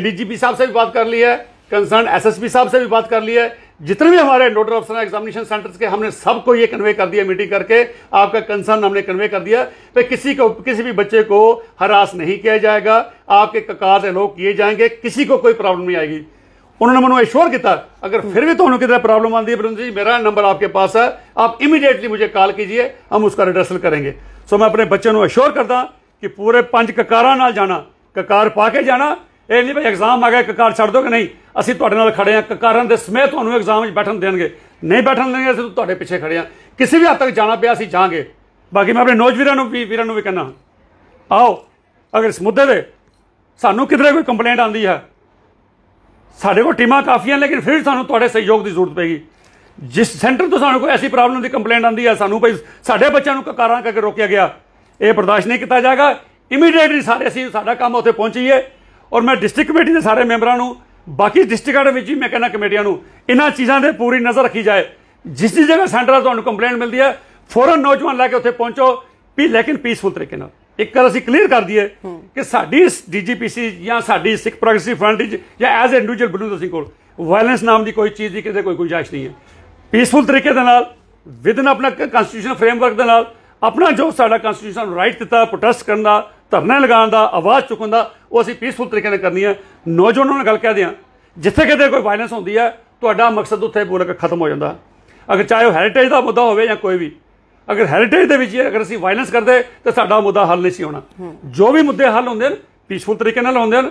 ਡੀਜੀਪੀ ਸਾਹਿਬ ਸੇ ਵੀ ਬਾਤ ਕਰ ਲਈ ਹੈ ਕੰਸਰਨ ਐਸਐਸਪੀ ਸਾਹਿਬ ਸੇ ਵੀ ਬਾਤ ਕਰ ਲਈ ਹੈ जितने भी हमारे नोडल हैं एग्जामिनेशन सेंटर्स के हमने सबको ये कन्वे कर दिया मीटिंग करके आपका कंसर्न हमने कन्वे कर दिया भाई तो किसी को किसी भी बच्चे को हरास नहीं किया जाएगा आपके ककार एलो किए जाएंगे किसी को कोई प्रॉब्लम नहीं आएगी उन्होंने मनो एश्योर किया अगर फिर भी तो कितना प्रॉब्लम आती है जी मेरा नंबर आपके पास है आप इमीडिएटली मुझे कॉल कीजिए हम उसका रिडर्सल करेंगे सो मैं अपने बच्चों को एश्योर करता कि पूरे पांच ककारा जाना ककार पा के जाना ਇਹ ਨਹੀਂ ਭਾਈ ਐਗਜ਼ਾਮ ਆ ਗਿਆ ਕਕਾਰ ਛੱਡ ਦੋ ਕਿ ਨਹੀਂ ਅਸੀਂ ਤੁਹਾਡੇ ਨਾਲ ਖੜੇ ਆ ਕਕਾਰਾਂ ਦੇ ਸਮੇਤ ਤੁਹਾਨੂੰ ਐਗਜ਼ਾਮ ਵਿੱਚ ਬੈਠਣ ਦੇਣਗੇ ਨਹੀਂ ਬੈਠਣ ਦੇਣਗੇ ਅਸੀਂ ਤੁਹਾਡੇ ਪਿੱਛੇ ਖੜੇ ਆ ਕਿਸੇ ਵੀ ਹੱਦ ਤੱਕ ਜਾਣਾ ਪਿਆ ਅਸੀਂ ਜਾਾਂਗੇ ਬਾਕੀ ਮੈਂ ਆਪਣੇ ਨੌਜਵੀਰਾਂ ਨੂੰ ਵੀ ਵੀਰਾਂ ਨੂੰ ਵੀ ਕਹਿੰਦਾ ਆਓ ਅਗਰ ਇਸ ਮੁੱਦੇ ਦੇ ਸਾਨੂੰ ਕਿਧਰੇ ਕੋਈ ਕੰਪਲੇਂਟ ਆਂਦੀ ਹੈ ਸਾਡੇ ਕੋਲ ਟੀਮਾਂ ਕਾਫੀਆਂ ਲੇਕਿਨ ਫਿਰ ਸਾਨੂੰ ਤੁਹਾਡੇ ਸਹਿਯੋਗ ਦੀ ਜ਼ਰੂਰਤ ਪੈਗੀ ਜਿਸ ਸੈਂਟਰ ਤੋਂ ਸਾਨੂੰ ਕੋਈ ਐਸੀ ਪ੍ਰੋਬਲਮ ਦੀ ਕੰਪਲੇਂਟ ਆਂਦੀ ਹੈ ਸਾਨੂੰ ਭਈ ਸਾਡੇ ਬੱਚਿਆਂ ਨੂੰ ਕਕਾਰਾਂ ਕਰਕੇ ਰੋਕਿਆ ਗਿਆ ਇਹ ਬਰਦਾਸ਼ਤ ਨਹੀਂ ਕੀਤਾ ਜਾਏਗਾ ਇਮੀਡੀਏਟਲੀ ਸਾਰੇ ਅਸੀਂ ਸਾਡਾ ਕੰਮ ਉੱਥੇ ਪਹੁੰਚੀਏ ਔਰ ਮੈਂ ਡਿਸਟ੍ਰਿਕਟ ਕਮੇਟੀ ਦੇ ਸਾਰੇ ਮੈਂਬਰਾਂ ਨੂੰ ਬਾਕੀ ਡਿਸਟ੍ਰਿਕਟਾਂ ਦੇ ਵਿੱਚ ਵੀ ਮੈਂ ਕਹਿੰਦਾ ਕਮੇਟੀਆਂ ਨੂੰ ਇਹਨਾਂ ਚੀਜ਼ਾਂ ਦੇ ਪੂਰੀ ਨਜ਼ਰ ਰੱਖੀ ਜਾਏ ਜਿਸ ਦੀ ਜਗ੍ਹਾ ਸੈਂਟਰ ਤੁਹਾਨੂੰ ਕੰਪਲੇਂਟ ਮਿਲਦੀ ਹੈ ਫੌਰਨ ਨੌਜਵਾਨ ਲੈ ਕੇ ਉੱਥੇ ਪਹੁੰਚੋ ਵੀ ਲੇਕਿਨ ਪੀਸਫੁਲ ਤਰੀਕੇ ਨਾਲ ਇੱਕ ਗੱਲ ਅਸੀਂ ਕਲੀਅਰ ਕਰ ਦਈਏ ਕਿ ਸਾਡੀ ਡੀਜੀਪੀਸੀ ਜਾਂ ਸਾਡੀ ਸਿੱਖ ਪ੍ਰੋਗਰੈਸਿਵ ਫਰੰਟ ਜਾਂ as a individual Balu Singh ਕੋਲ ਵਾਇਲੈਂਸ ਨਾਮ ਦੀ ਕੋਈ ਚੀਜ਼ ਦੀ ਕਿਤੇ ਕੋਈ ਗੁੰਜਾਇਸ਼ ਨਹੀਂ ਹੈ ਪੀਸਫੁਲ ਤਰੀਕੇ ਦੇ ਨਾਲ ਵਿਦਨ ਆਪਣਾ ਕਨਸਟੀਟਿਊਸ਼ਨ ਫਰੇਮਵਰਕ ਦੇ ਨਾਲ ਆਪਣਾ ਜੋ ਸਾਡਾ ਕਨਸਟੀਟਿਊਸ਼ਨ ਰਾਈਟ ਦਿੱਤਾ ਪ੍ਰੋਟੈਸਟ ਕਰਨ ਦਾ ਧਰਨੇ ਲਗਾਉਣ ਦਾ ਆਵਾਜ਼ ਚੁੱਕਣ ਦਾ ਉਹ ਅਸੀਂ ਪੀਸਫੁਲ ਤਰੀਕੇ ਨਾਲ ਕਰਨੀ ਹੈ ਨੌਜਵਾਨਾਂ ਨੂੰ ਗੱਲ ਕਰਦੇ ਆ ਜਿੱਥੇ ਕਿਤੇ ਕੋਈ ਵਾਇਲੈਂਸ ਹੁੰਦੀ ਹੈ ਤੁਹਾਡਾ ਮਕਸਦ ਉੱਥੇ ਬੋਲ ਕੇ ਖਤਮ ਹੋ ਜਾਂਦਾ ਅਗਰ ਚਾਹੇ ਉਹ ਹੈਰੀਟੇਜ ਦਾ ਮੁੱਦਾ ਹੋਵੇ ਜਾਂ ਕੋਈ ਵੀ ਅਗਰ ਹੈਰੀਟੇਜ ਦੇ ਵਿੱਚ ਅਗਰ ਅਸੀਂ ਵਾਇਲੈਂਸ ਕਰਦੇ ਤਾਂ ਸਾਡਾ ਮੁੱਦਾ ਹੱਲ ਨਹੀਂ ਸੀ ਹੋਣਾ ਜੋ ਵੀ ਮੁੱਦੇ ਹੱਲ ਹੁੰਦੇ ਨੇ ਪੀਸਫੁਲ ਤਰੀਕੇ ਨਾਲ ਹੁੰਦੇ ਨੇ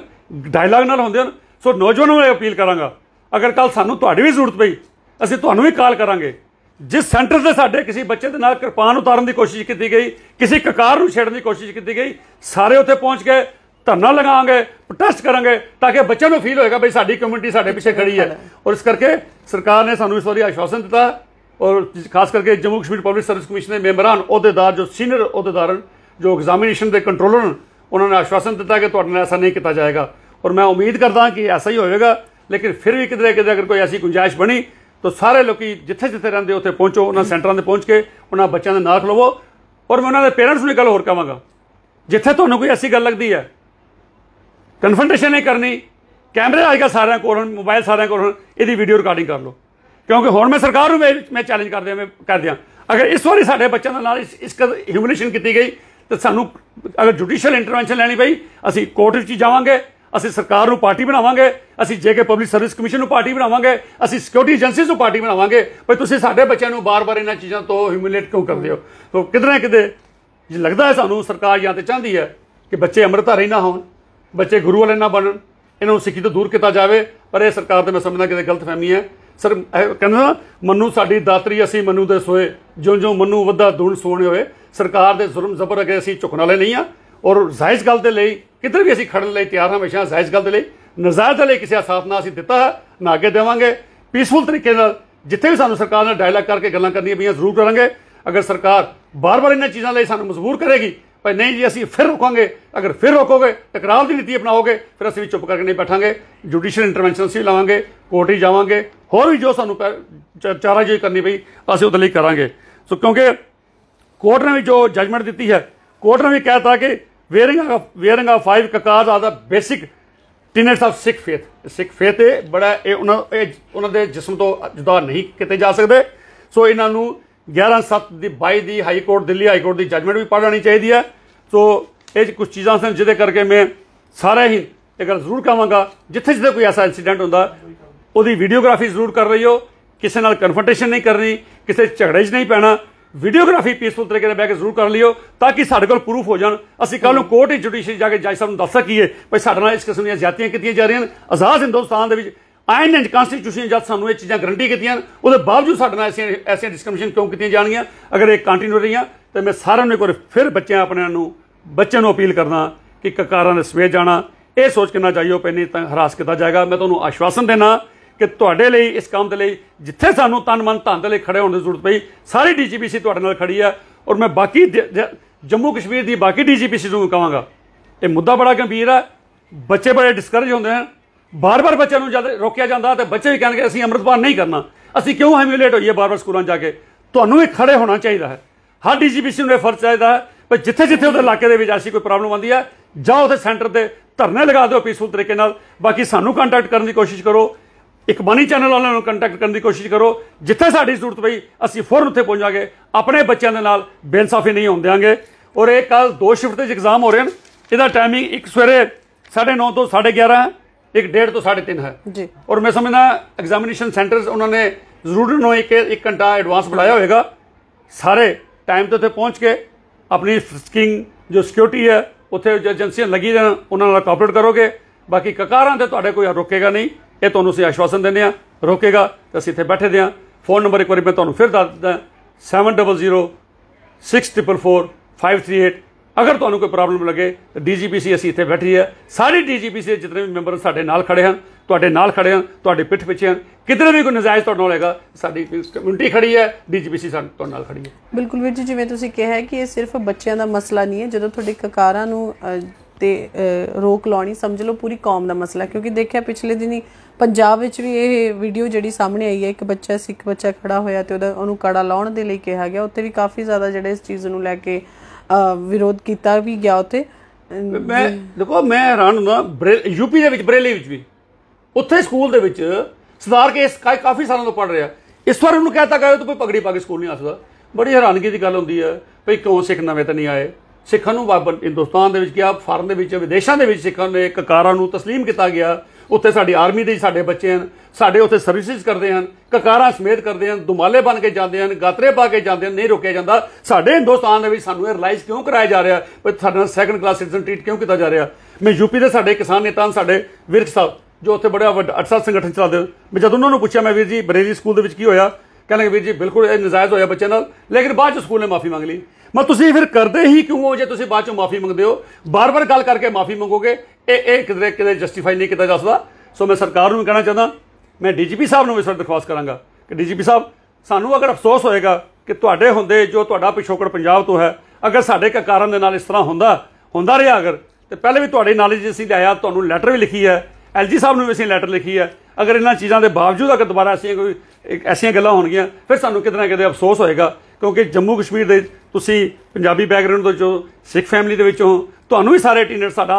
ਡਾਇਲੌਗ ਨਾਲ ਹੁੰਦੇ ਨੇ ਸੋ ਨੌਜਵਾਨਾਂ ਨੂੰ ਅਪੀਲ ਕਰਾਂਗਾ ਅਗਰ ਕੱਲ ਸਾਨੂੰ ਤੁਹਾਡੀ ਵੀ ਜ਼ਰੂਰਤ ਪਈ ਅਸੀਂ ਤੁਹਾਨੂੰ ਵੀ ਕਾਲ ਕਰਾਂਗੇ ਜਿਸ ਸੈਂਟਰ ਤੇ ਸਾਡੇ ਕਿਸੇ ਬੱਚੇ ਦੇ ਨਾਲ ਕਿਰਪਾਨ ਉਤਾਰਨ ਦੀ ਕੋਸ਼ਿਸ਼ ਕੀਤੀ ਗਈ ਕਿਸੇ ਕਕਾਰ ਨੂੰ ਛੇੜਨ ਦੀ ਕੋਸ਼ਿਸ਼ ਕੀਤੀ ਗਈ ਸਾਰੇ ਉੱਥੇ ਪਹੁੰਚ ਗਏ ਧਰਨਾ ਲਗਾਵਾਂਗੇ ਪ੍ਰੋਟੈਸਟ ਕਰਾਂਗੇ ਤਾਂ ਕਿ ਬੱਚਿਆਂ ਨੂੰ ਫੀਲ ਹੋਏਗਾ ਬਈ ਸਾਡੀ ਕਮਿਊਨਿਟੀ ਸਾਡੇ ਪਿੱਛੇ ਖੜੀ ਹੈ ਔਰ ਇਸ ਕਰਕੇ ਸਰਕਾਰ ਨੇ ਸਾਨੂੰ ਇਸ ਵਾਰੀ ਆਸ਼ਵਾਸਨ ਦਿੱਤਾ ਔਰ ਖਾਸ ਕਰਕੇ Jammu Kashmir public service commission ਦੇ ਮੈਂਬਰਾਂ ਅਹੁਦੇਦਾਰ ਜੋ ਸੀਨੀਅਰ ਅਹੁਦੇਦਾਰ ਜੋ ਐਗਜ਼ਾਮੀਨੇਸ਼ਨ ਦੇ ਕੰਟਰੋਲਰ ਉਹਨਾਂ ਨੇ ਆਸ਼ਵਾਸਨ ਦਿੱਤਾ ਕਿ ਤੁਹਾਡੇ ਨਾਲ ਐਸਾ ਨਹੀਂ ਕੀਤਾ ਜਾਏਗਾ ਔਰ ਮੈਂ ਉਮੀਦ ਕਰਦਾ ਕਿ ਐਸਾ ਹੀ ਹੋਵੇਗਾ ਲੇਕਿਨ ਫਿਰ ਵੀ ਕਿਤੇ ਕਿਤੇ ਅਗਰ ਕੋਈ ਐਸੀ ਗੁੰਜਾਇਸ਼ ਬਣੀ ਤਾਂ ਸਾਰੇ ਲੋਕੀ ਜਿੱਥੇ ਜਿੱਥੇ ਰਹਿੰਦੇ ਉੱਥੇ ਪਹੁੰਚੋ ਉਹਨਾਂ ਸੈਂਟਰਾਂ ਤੇ ਪਹੁੰਚ ਕੇ ਉਹਨਾਂ ਬੱਚਿਆਂ ਦੇ ਨਾਲ ਲਵੋ ਔਰ ਮੈਂ ਉਹਨਾਂ ਦੇ ਪੇਰੈਂਟਸ ਨੂੰ ਗੱਲ ਹੋਰ ਕਹਾਂਗਾ ਜਿੱਥੇ ਤੁਹਾਨੂੰ ਕੋਈ ਐਸੀ ਗੱਲ ਲੱਗਦੀ ਹੈ ਕਨਫਰੰਟੇਸ਼ਨ ਨਹੀਂ ਕਰਨੀ ਕੈਮਰੇ ਅੱਜ ਕੱਲ ਸਾਰਿਆਂ ਕੋਲ ਹੁਣ ਮੋਬਾਈਲ ਸਾਰਿਆਂ ਕੋਲ ਹੁਣ ਇਹਦੀ ਵੀਡੀਓ ਰਿਕਾਰਡਿੰਗ ਕਰ ਲਓ ਕਿਉਂਕਿ ਹੁਣ ਮੈਂ ਸਰਕਾਰ ਨੂੰ ਮੈਂ ਚੈਲੰਜ ਕਰਦੇ ਆ ਮੈਂ ਕਰਦੇ ਆ ਅਗਰ ਇਸ ਵਾਰੀ ਸਾਡੇ ਬੱਚਿਆਂ ਦੇ ਨਾਲ ਇਸ ਇਸ ਹਿਊਮਿਲੇਸ਼ਨ ਕੀਤੀ ਗਈ ਤਾਂ ਸਾਨੂੰ ਅਗਰ ਜੁਡੀਸ਼ੀਅਲ ਇੰਟਰਵੈਂਸ਼ਨ ਲੈਣੀ ਪਈ ਅਸੀਂ ਕੋਰਟ ਵਿੱਚ ਜਾਵਾਂਗੇ ਅਸੀਂ ਸਰਕਾਰ ਨੂੰ ਪਾਰਟੀ ਬਣਾਵਾਂਗੇ ਅਸੀਂ ਜੇਕੇ ਪਬਲਿਕ ਸਰਵਿਸ ਕਮਿਸ਼ਨ ਨੂੰ ਪਾਰਟੀ ਬਣਾਵਾਂਗੇ ਅਸੀਂ ਸਿਕਿਉਰਿਟੀ ਏਜੰਸੀਜ਼ ਨੂੰ ਪਾਰਟੀ ਬਣਾਵਾਂਗੇ ਪਰ ਤੁਸੀਂ ਸਾਡੇ ਬੱਚਿਆਂ ਨੂੰ ਬਾਰ-ਬਾਰ ਇਹਨਾਂ ਚੀਜ਼ਾਂ ਤੋਂ ਹਿਊਮਿਲੇਟ ਕਿਉਂ ਕਰਦੇ ਹੋ ਤੋਂ ਕਿਧਰੇ ਨਾ ਕਿਤੇ ਜੇ ਲੱਗਦਾ ਹੈ ਸਾਨੂੰ ਸਰਕਾਰ ਜਾਂ ਤੇ ਚਾਹੁੰਦੀ ਹੈ ਕਿ ਬੱਚੇ ਅਮਰਤਾ ਰਹਿਣਾ ਹੋਣ ਬੱਚੇ ਗੁਰੂ ਵਾਲੇ ਨਾ ਬਣਨ ਇਹਨਾਂ ਨੂੰ ਸਿੱਖੀ ਤੋਂ ਦੂਰ ਕੀਤਾ ਜਾਵੇ ਪਰ ਇਹ ਸਰਕਾਰ ਤੇ ਮੈਂ ਸਮਝਦਾ ਕਿਤੇ ਫਹਿਮੀ ਹੈ ਸਰ ਕਹਿੰਦਾ ਮੰਨੂ ਸਾਡੀ ਦਾਤਰੀ ਅਸੀਂ ਮੰਨੂ ਦੇ ਸੋਏ ਜਿਉਂ ਜਿਉਂ ਮੰਨੂ ਵੱਧਾ ਦੂਣ ਸੋਣੇ ਹੋਏ ਸਰਕਾਰ ਦੇ ਜ਼ੁਲਮ ਜ਼ਬਰ ਅਗੇ ਅਸੀਂ ਝੁਕਣ ਵਾਲੇ ਨਹੀਂ ਆ ਔਰ ਜਾਇਜ਼ ਗੱਲ ਦੇ ਲਈ ਕਿੱਧਰ ਵੀ ਅਸੀਂ ਖੜਨ ਲਈ ਤਿਆਰ ਹਾਂ ਹਮੇਸ਼ਾ ਜਾਇਜ਼ ਗੱਲ ਦੇ ਲਈ ਨਜ਼ਾਇਜ਼ ਦੇ ਲਈ ਕਿਸੇ ਆਸਾਫ ਨਾ ਅਸੀਂ ਦਿੱਤਾ ਹੈ ਨਾ ਅੱਗੇ ਦੇਵਾਂਗੇ ਪੀਸਫੁਲ ਤਰੀਕੇ ਨਾਲ ਜਿੱਥੇ ਵੀ ਸਾਨੂੰ ਸਰਕਾਰ ਨਾਲ ਡਾਇਲੌਗ ਕਰਕੇ ਗੱਲਾਂ ਕਰਨੀਆਂ ਪਈਆਂ ਜ਼ਰੂਰ ਕਰਾਂਗੇ ਅਗਰ ਸਰਕਾਰ ਬਾਰ-ਬਾਰ ਇਹਨਾਂ ਚੀਜ਼ਾਂ ਲਈ ਸਾਨੂੰ ਮਜਬੂਰ ਕਰੇਗੀ ਪਰ ਨਹੀਂ ਜੀ ਅਸੀਂ ਫਿਰ ਰੁਕਾਂਗੇ ਅਗਰ ਫਿਰ ਰੁਕੋਗੇ ਟਕਰਾਅ ਦੀ ਨੀਤੀ ਅਪਣਾਓਗੇ ਫਿਰ ਅਸੀਂ ਵੀ ਚੁੱਪ ਕਰਕੇ ਨਹੀਂ ਬੈਠਾਂਗੇ ਜੁਡੀਸ਼ੀਅਲ ਇੰਟਰਵੈਂਸ਼ਨਸ ਵੀ ਲਾਵਾਂਗੇ ਕੋਰਟ ਹੀ ਜਾਵਾਂਗੇ ਹੋਰ ਵੀ ਜੋ ਸਾਨੂੰ ਚਾਰਾ ਜੋ ਕਰਨੀ ਪਈ ਅਸੀਂ ਉਹਦੇ ਲਈ ਕਰਾਂਗੇ ਸੋ ਕਿਉਂਕਿ ਕੋਰਟ ਨੇ ਵੀ ਜੋ ਜਜਮੈਂਟ ਦਿੱਤੀ ਹੈ ਕੋਰਟ ਨੇ ਵੀ ਕਹਿਤਾ ਕਿ wearing ਆ wearing ਆ five ਕਕਾਜ਼ ਆ ਦਾ basic tenets of Sikh faith Sikh faith ਇਹ ਬੜਾ ਇਹ ਉਹਨਾਂ ਇਹ ਉਹਨਾਂ ਦੇ ਜਿਸਮ ਤੋਂ ਜੁਦਾ ਨਹੀਂ ਕਿਤੇ ਜਾ ਸਕਦੇ ਸੋ ਇਹਨਾਂ ਨੂੰ 11 7 ਦੀ 22 ਦੀ High Court Delhi High Court ਦੀ ਜਜਮੈਂਟ ਵੀ ਪੜ੍ਹਣੀ ਚਾਹੀਦੀ ਹੈ ਸੋ ਇਹ ਕੁਝ ਚੀਜ਼ਾਂ ਸਨ ਜਿਹਦੇ ਕਰਕੇ ਮੈਂ ਸਾਰੇ ਹੀ ਇਹ ਗੱਲ ਜ਼ਰੂਰ ਕਹਾਂਗਾ ਜਿੱਥੇ ਜਿੱਥੇ ਕੋਈ ਐਸਾ ਇਨਸੀਡੈਂਟ ਹੁੰਦਾ ਉਹਦੀ ਵੀਡੀਓਗ੍ਰਾਫੀ ਜ਼ਰੂਰ ਕਰ ਰਹੀ ਹੋ ਕਿਸੇ ਨਾਲ ਕਨਫਰੰਟੇਸ਼ਨ ਨਹੀਂ ਕਰਨੀ ਕਿਸੇ ਝਗੜੇ 'ਚ ਨਹੀਂ ਪੈਣਾ ਵੀਡੀਓਗ੍ਰਾਫੀ ਪੀਸਫੁਲ ਤਰੀਕੇ ਨਾਲ ਬੈ ਕੇ ਜ਼ਰੂਰ ਕਰ ਲਿਓ ਤਾਂ ਕਿ ਸਾਡੇ ਕੋਲ ਪ੍ਰੂਫ ਹੋ ਜਾਣ ਅਸੀਂ ਕੱਲ ਨੂੰ ਕੋਰਟ ਦੀ ਜੁਡੀਸ਼ੀਅਰੀ ਜਾ ਕੇ ਜੱਜ ਸਾਹਿਬ ਨੂੰ ਦੱਸ ਸਕੀਏ ਭਈ ਸਾਡੇ ਨਾਲ ਇਸ ਕਿਸਮ ਦੀਆਂ ਜ਼ਿਆਤੀਆਂ ਕੀਤੀਆਂ ਜਾ ਰਹੀਆਂ ਹਨ ਆਜ਼ਾਦ ਹਿੰਦੁਸਤਾਨ ਦੇ ਵਿੱਚ ਆਇਨ ਐਂਡ ਕਨਸਟੀਟਿਊਸ਼ਨ ਜਦ ਸਾਨੂੰ ਇਹ ਚੀਜ਼ਾਂ ਗਰੰਟੀ ਕੀਤੀਆਂ ਉਹਦੇ ਬਾਵਜੂਦ ਸਾਡੇ ਨਾਲ ਐਸੀਆਂ ਐਸੀਆਂ ਡਿਸਕ੍ਰਿਮੀਨੇਸ਼ਨ ਕਿਉਂ ਕੀਤੀਆਂ ਜਾਣਗੀਆਂ ਅਗਰ ਇਹ ਕੰਟੀਨਿਊ ਰਹੀਆਂ ਤੇ ਮੈਂ ਸਾਰਿਆਂ ਨੂੰ ਇੱਕ ਵਾਰ ਫਿਰ ਬੱਚਿਆਂ ਆਪਣਿਆਂ ਨੂੰ ਬੱਚਿਆਂ ਨੂੰ ਅਪੀਲ ਕਰਦਾ ਕਿ ਕਕਾਰਾਂ ਦੇ ਸਵੇਰ ਜਾਣਾ ਇਹ ਸੋਚ ਕੇ ਨਾ ਜਾਈਓ ਪੈਣੀ ਤਾਂ ਹਰਾਸ ਕੀਤਾ ਜਾਏਗਾ ਮੈਂ ਤੁਹਾਨੂੰ ਆਸ਼ਵਾਸਨ ਦੇਣਾ ਕਿ ਤੁਹਾਡੇ ਲਈ ਇਸ ਕੰਮ ਦੇ ਲਈ ਜਿੱਥੇ ਸਾਨੂੰ ਤਨ ਮਨ ਧੰਦ ਲਈ ਖੜੇ ਹੋਣ ਦੀ ਜ਼ਰੂਰਤ ਪਈ ਸਾਰੀ ਡੀਜੀਪੀਸੀ ਤੁਹਾਡੇ ਨਾਲ ਖੜੀ ਆ ਔਰ ਮੈਂ ਬਾਕੀ ਜੰਮੂ ਕਸ਼ਮੀਰ ਦੀ ਬਾਕੀ ਡੀਜੀਪੀਸੀ ਨੂੰ ਕਹਾਂਗਾ ਇਹ ਮੁੱਦਾ ਬੜਾ ਗੰਭੀਰ ਹੈ ਬੱਚੇ ਬੜੇ ਡਿਸਕਰੇਜ ਹੁੰਦੇ ਹਨ ਬਾਰ-ਬਾਰ ਬੱਚਿਆਂ ਨੂੰ ਜਦ ਰੋਕਿਆ ਜਾਂਦਾ ਤੇ ਬੱਚੇ ਵੀ ਕਹਿੰਦੇ ਅਸੀਂ ਅੰਮ੍ਰਿਤਪਾਨ ਨਹੀਂ ਕਰਨਾ ਅਸੀਂ ਕਿਉਂ ਹਮਿਊਲੇਟ ਹੋਈਏ ਬਾਰ-ਬਾਰ ਸਕੂਲਾਂ ਜਾ ਕੇ ਤੁਹਾਨੂੰ ਵੀ ਖੜੇ ਹੋਣਾ ਚਾਹੀਦਾ ਹੈ ਹਰ ਡੀਜੀਪੀਸੀ ਨੂੰ ਇਹ ਫਰਜ਼ ਚਾਹੀਦਾ ਹੈ ਪਰ ਜਿੱਥੇ-ਜਿੱਥੇ ਉਹਦੇ ਇਲਾਕੇ ਦੇ ਵਿੱਚ ਆਸੀ ਕੋਈ ਪ੍ਰੋਬਲਮ ਆਉਂਦੀ ਹੈ ਜਾਓ ਉਹਦੇ ਸੈਂਟਰ ਤੇ ਧਰਨੇ ਲਗਾ ਦਿਓ ਪੀਸਫੁਲ ਤਰੀਕੇ ਨਾਲ ਬਾਕੀ ਸਾਨੂੰ ਕੰਟੈਕਟ ਕਰਨ ਦੀ ਕੋਸ਼ਿਸ਼ ਕਰੋ ਇੱਕ ਬਾਣੀ ਚੈਨਲ ਵਾਲਿਆਂ ਨੂੰ ਕੰਟੈਕਟ ਕਰਨ ਦੀ ਕੋਸ਼ਿਸ਼ ਕਰੋ ਜਿੱਥੇ ਸਾਡੀ ਜ਼ਰੂਰਤ ਪਈ ਅਸੀਂ ਫੌਰਨ ਉੱਥੇ ਪਹੁੰਚਾਂਗੇ ਆਪਣੇ ਬੱਚਿਆਂ ਦੇ ਨਾਲ ਬੇਇਨਸਾਫੀ ਨਹੀਂ ਹੋਣ ਦੇਾਂਗੇ ਔਰ ਇਹ ਕੱਲ ਦੋ ਸ਼ਿਫਟ ਦੇ ਇਗਜ਼ਾਮ ਹੋ ਰਹੇ ਹਨ ਇਹਦਾ ਟਾਈਮਿੰਗ ਇੱਕ ਸਵੇਰੇ 9:30 ਤੋਂ 11:30 ਇੱਕ 1:30 ਤੋਂ 3:30 ਹੈ ਜੀ ਔਰ ਮੈਂ ਸਮਝਦਾ ਐਗਜ਼ਾਮੀਨੇਸ਼ਨ ਸੈਂਟਰਸ ਉਹਨਾਂ ਨੇ ਜ਼ਰੂਰ ਨੋ ਇੱਕ ਇੱਕ ਘੰਟਾ ਐਡਵਾਂਸ ਬੁਲਾਇਆ ਹੋਵੇਗਾ ਸਾਰੇ ਟਾਈਮ ਤੇ ਉੱਥੇ ਪਹੁੰਚ ਕੇ ਆਪਣੀ ਸਕਿੰਗ ਜੋ ਸਿਕਿਉਰਿਟੀ ਹੈ ਉੱਥੇ ਏਜੰਸੀਆਂ ਲੱਗੀ ਜਾਣ ਉਹਨਾਂ ਨਾਲ ਕੋਆਪਰੇਟ ਕਰੋਗੇ ਬਾਕੀ ਕਕਾਰਾਂ ਤੇ ਤੁਹਾਡੇ ਕੋਈ ਰੋਕੇਗਾ ਨਹੀਂ ਇਹ ਤੁਹਾਨੂੰ ਅਸੀਂ ਆਸ਼ਵਾਸਨ ਦਿੰਦੇ ਆ ਰੋਕੇਗਾ ਤੇ ਅਸੀਂ ਇੱਥੇ ਬੈਠੇ ਦੇ ਆ ਫੋਨ ਨੰਬਰ ਇੱਕ ਵਾਰੀ ਮੈਂ ਤੁਹਾਨੂੰ ਫਿਰ ਦੱਸ ਦਿੰਦਾ 700 6444 538 ਅਗਰ ਤੁਹਾਨੂੰ ਕੋਈ ਪ੍ਰੋਬਲਮ ਲੱਗੇ ਤਾਂ ਡੀਜੀਪੀਸੀ ਅਸੀਂ ਇੱਥੇ ਬੈਠੀ ਹੈ ਸਾਰੇ ਡੀਜੀਪੀਸੀ ਦੇ ਜਿਤਨੇ ਵੀ ਮੈਂਬਰ ਸਾਡੇ ਨਾਲ ਖੜੇ ਹਨ ਤੁਹਾਡੇ ਨਾਲ ਖੜੇ ਹਨ ਤੁਹਾਡੇ ਪਿੱਠ ਪਿੱਛੇ ਹਨ ਕਿਧਰੇ ਵੀ ਕੋਈ ਨਜਾਇਜ਼ ਤੁਹਾਡੇ ਨਾਲ ਹੋਏਗਾ ਸਾਡੀ ਕਮਿਊਨਿਟੀ ਖੜੀ ਹੈ ਡੀਜੀਪੀਸੀ ਸਾਡੇ ਤੁਹਾਡੇ ਨਾਲ ਖੜੀ ਹੈ ਬਿਲਕੁਲ ਵੀਰ ਜੀ ਜਿਵੇਂ ਤੁਸੀਂ ਕਿਹਾ ਹੈ ਕਿ ਇਹ ਸਿਰਫ ਬੱਚਿਆਂ ਦਾ ਮਸਲਾ ਨਹੀਂ ਹੈ ਜਦੋਂ ਤੁਹਾਡੇ ਕਕਾਰਾਂ ਨੂੰ ਤੇ ਰੋਕ ਲਾਉਣੀ ਸਮਝ ਲਓ ਪੂਰੀ ਕੌਮ ਦਾ ਮਸਲਾ ਕਿਉਂਕਿ ਦੇਖਿਆ ਪਿਛਲੇ ਦਿਨੀ ਪੰਜਾਬ ਵਿੱਚ ਵੀ ਇਹ ਵੀਡੀਓ ਜਿਹੜੀ ਸਾਹਮਣੇ ਆਈ ਹੈ ਇੱਕ ਬੱਚਾ ਸਿੱਖ ਬੱਚਾ ਖੜਾ ਹੋਇਆ ਤੇ ਉਹਦਾ ਉਹਨੂੰ ਕੜਾ ਲਾਉਣ ਦੇ ਲਈ ਕਿਹਾ ਗਿਆ ਉੱਥੇ ਵੀ ਕਾਫੀ ਜ਼ਿਆਦਾ ਜਿਹੜੇ ਇਸ ਚੀਜ਼ ਨੂੰ ਲੈ ਕੇ ਵਿਰੋਧ ਕੀਤਾ ਵੀ ਗਿਆ ਉੱਥੇ ਮੈਂ ਦੇਖੋ ਮੈਂ ਹੈਰਾਨ ਹਾਂ ਯੂਪੀ ਦੇ ਵਿੱਚ ਬਰੇਲੀ ਵਿੱਚ ਵੀ ਉੱਥੇ ਸਕੂਲ ਦੇ ਵਿੱਚ ਸਰਦਾਰ ਕੇ ਕਾਫੀ ਸਾਲਾਂ ਤੋਂ ਪੜ ਰਿਹਾ ਇਸ ਵਾਰ ਉਹਨੂੰ ਕਹਤਾ ਕਿ ਤੂੰ ਕੋਈ ਪਗੜੀ ਪਾ ਕੇ ਸਕੂਲ ਨਹੀਂ ਆ ਸਕਦਾ ਬੜੀ ਹੈਰਾਨਗੀ ਦੀ ਗੱਲ ਹੁੰਦੀ ਹੈ ਭਈ ਕਿਉਂ ਸਿੱਖ ਨਵੇਂ ਤਾਂ ਨਹੀਂ ਆਏ ਸਿੱਖਾਂ ਨੂੰ ਵਾਪਸ ਹਿੰਦੁਸਤਾਨ ਦੇ ਵਿੱਚ ਗਿਆ ਫਾਰਨ ਦੇ ਵਿੱਚ ਵਿਦੇਸ਼ਾਂ ਦੇ ਵਿੱਚ ਸਿੱਖਾਂ ਨੇ ਕਾਰਾਂ ਨੂੰ تسلیم ਕੀਤਾ ਗਿਆ ਉੱਥੇ ਸਾਡੀ ਆਰਮੀ ਦੇ ਸਾਡੇ ਬੱਚੇ ਹਨ ਸਾਡੇ ਉੱਥੇ ਸਰਵਿਸਿਜ਼ ਕਰਦੇ ਹਨ ਕਕਾਰਾਂ ਸਮੇਤ ਕਰਦੇ ਹਨ ਦੁਮਾਲੇ ਬਣ ਕੇ ਜਾਂਦੇ ਹਨ ਗਾਤਰੇ ਪਾ ਕੇ ਜਾਂਦੇ ਹਨ ਨਹੀਂ ਰੋਕਿਆ ਜਾਂਦਾ ਸਾਡੇ ਹਿੰਦੁਸਤਾਨ ਦੇ ਵਿੱਚ ਸਾਨੂੰ ਇਹ ਰਿਲਾਈਜ਼ ਕਿਉਂ ਕਰਾਇਆ ਜਾ ਰਿਹਾ ਪਰ ਸਾਡਾ ਸੈਕੰਡ ਕਲਾਸ ਸਿਟੀਜ਼ਨ ਟ੍ਰੀਟ ਕਿਉਂ ਕੀਤਾ ਜਾ ਰਿਹਾ ਮੈਂ ਯੂਪੀ ਦੇ ਸਾਡੇ ਕਿਸਾਨ ਨੇਤਾ ਸਾਡੇ ਵਿਰਕ ਸਾਹਿਬ ਜੋ ਉੱਥੇ ਬੜਾ ਵੱਡਾ ਅਟਸਾ ਸੰਗਠਨ ਚਲਾਉਂਦੇ ਮੈਂ ਜਦੋਂ ਉਹਨਾਂ ਨੂੰ ਪੁੱਛਿਆ ਮੈਂ ਵੀਰ ਜੀ ਬਰੇਲੀ ਸਕੂਲ ਦੇ ਵਿੱਚ ਕੀ ਹੋਇਆ ਕਹਿੰਦੇ ਵੀਰ ਜੀ ਬਿਲਕੁਲ ਇਹ ਨਜਾਇਜ਼ ਹੋਇਆ ਬੱਚੇ ਨਾਲ ਲੇਕਿਨ ਬਾਅਦ ਚ ਸਕੂਲ ਨੇ ਮਾਫੀ ਮੰਗ ਲਈ ਮੈਂ ਤੁਸੀਂ ਫਿਰ ਕਰਦੇ ਹੀ ਕਿਉਂ ਹੋ ਜੇ ਤੁਸੀਂ ਬਾਅਦ ਚ ਮਾਫੀ ਮੰਗਦੇ ਹੋ ਬਾਰ-ਬਾਰ ਗੱਲ ਕਰਕੇ ਮਾਫੀ ਮੰਗੋਗੇ ਇਹ ਇਹ ਕਿਤੇ ਕਿਤੇ ਜਸਟੀਫਾਈ ਨਹੀਂ ਕੀਤਾ ਜਾ ਸਕਦਾ ਸੋ ਮੈਂ ਸਰਕਾਰ ਨੂੰ ਕਹਿਣਾ ਚਾਹੁੰਦਾ ਮੈਂ ਡੀਜੀਪੀ ਸਾਹਿਬ ਨੂੰ ਇਸ ਵਾਰ ਦਰਖਾਸਤ ਕਰਾਂਗਾ ਕਿ ਡੀਜੀਪੀ ਸਾਹਿਬ ਸਾਨੂੰ ਅਗਰ ਅਫਸੋਸ ਹੋਏਗਾ ਕਿ ਤੁਹਾਡੇ ਹੁੰਦੇ ਜੋ ਤੁਹਾਡਾ ਪਿਛੋਕੜ ਪੰਜਾਬ ਤੋਂ ਹੈ ਅਗਰ ਸਾਡੇ ਕਾਰਨ ਦੇ ਨਾਲ ਇਸ ਤਰ੍ਹਾਂ ਹੁੰਦਾ ਹੁੰਦਾ ਰਿਹਾ ਅਗਰ ਤੇ ਪਹਿਲੇ ਵੀ ਤੁਹਾਡੇ ਜੇ ਅਸੀਂ ਲਿਆਇਆ ਤੁਹਾਨੂੰ ਲੈਟਰ ਵੀ ਲਿਖੀ ਹੈ ਐਲਜੀ ਸਾਹਿਬ ਨੂੰ ਵੀ ਅਸੀਂ ਲੈਟਰ ਲਿਖੀ ਹੈ ਅਗਰ ਇਹਨਾਂ ਚੀਜ਼ਾਂ ਦੇ ਬਾਵਜੂਦ ਅਗਰ ਦੁਬਾਰਾ ਅਸੀਂ ਕੋਈ ਐਸੀਆਂ ਗੱਲਾਂ ਹੋਣਗੀਆਂ ਫਿਰ ਸਾਨੂੰ ਕਿਤੇ ਨਾ ਕਿਤੇ ਅਫਸੋਸ ਹੋਏਗਾ ਕਿਉਂਕਿ ਜੰਮੂ ਕਸ਼ਮੀਰ ਦੇ ਤੁਸੀਂ ਪੰਜਾਬੀ ਬੈਕਗ੍ਰਾਉਂਡ ਤੋਂ ਜੋ ਸਿੱਖ ਫੈਮਿਲੀ ਦੇ ਵਿੱਚੋਂ ਤੁਹਾਨੂੰ ਵੀ ਸਾਰੇ ਟੀਨਰ ਸਾਡਾ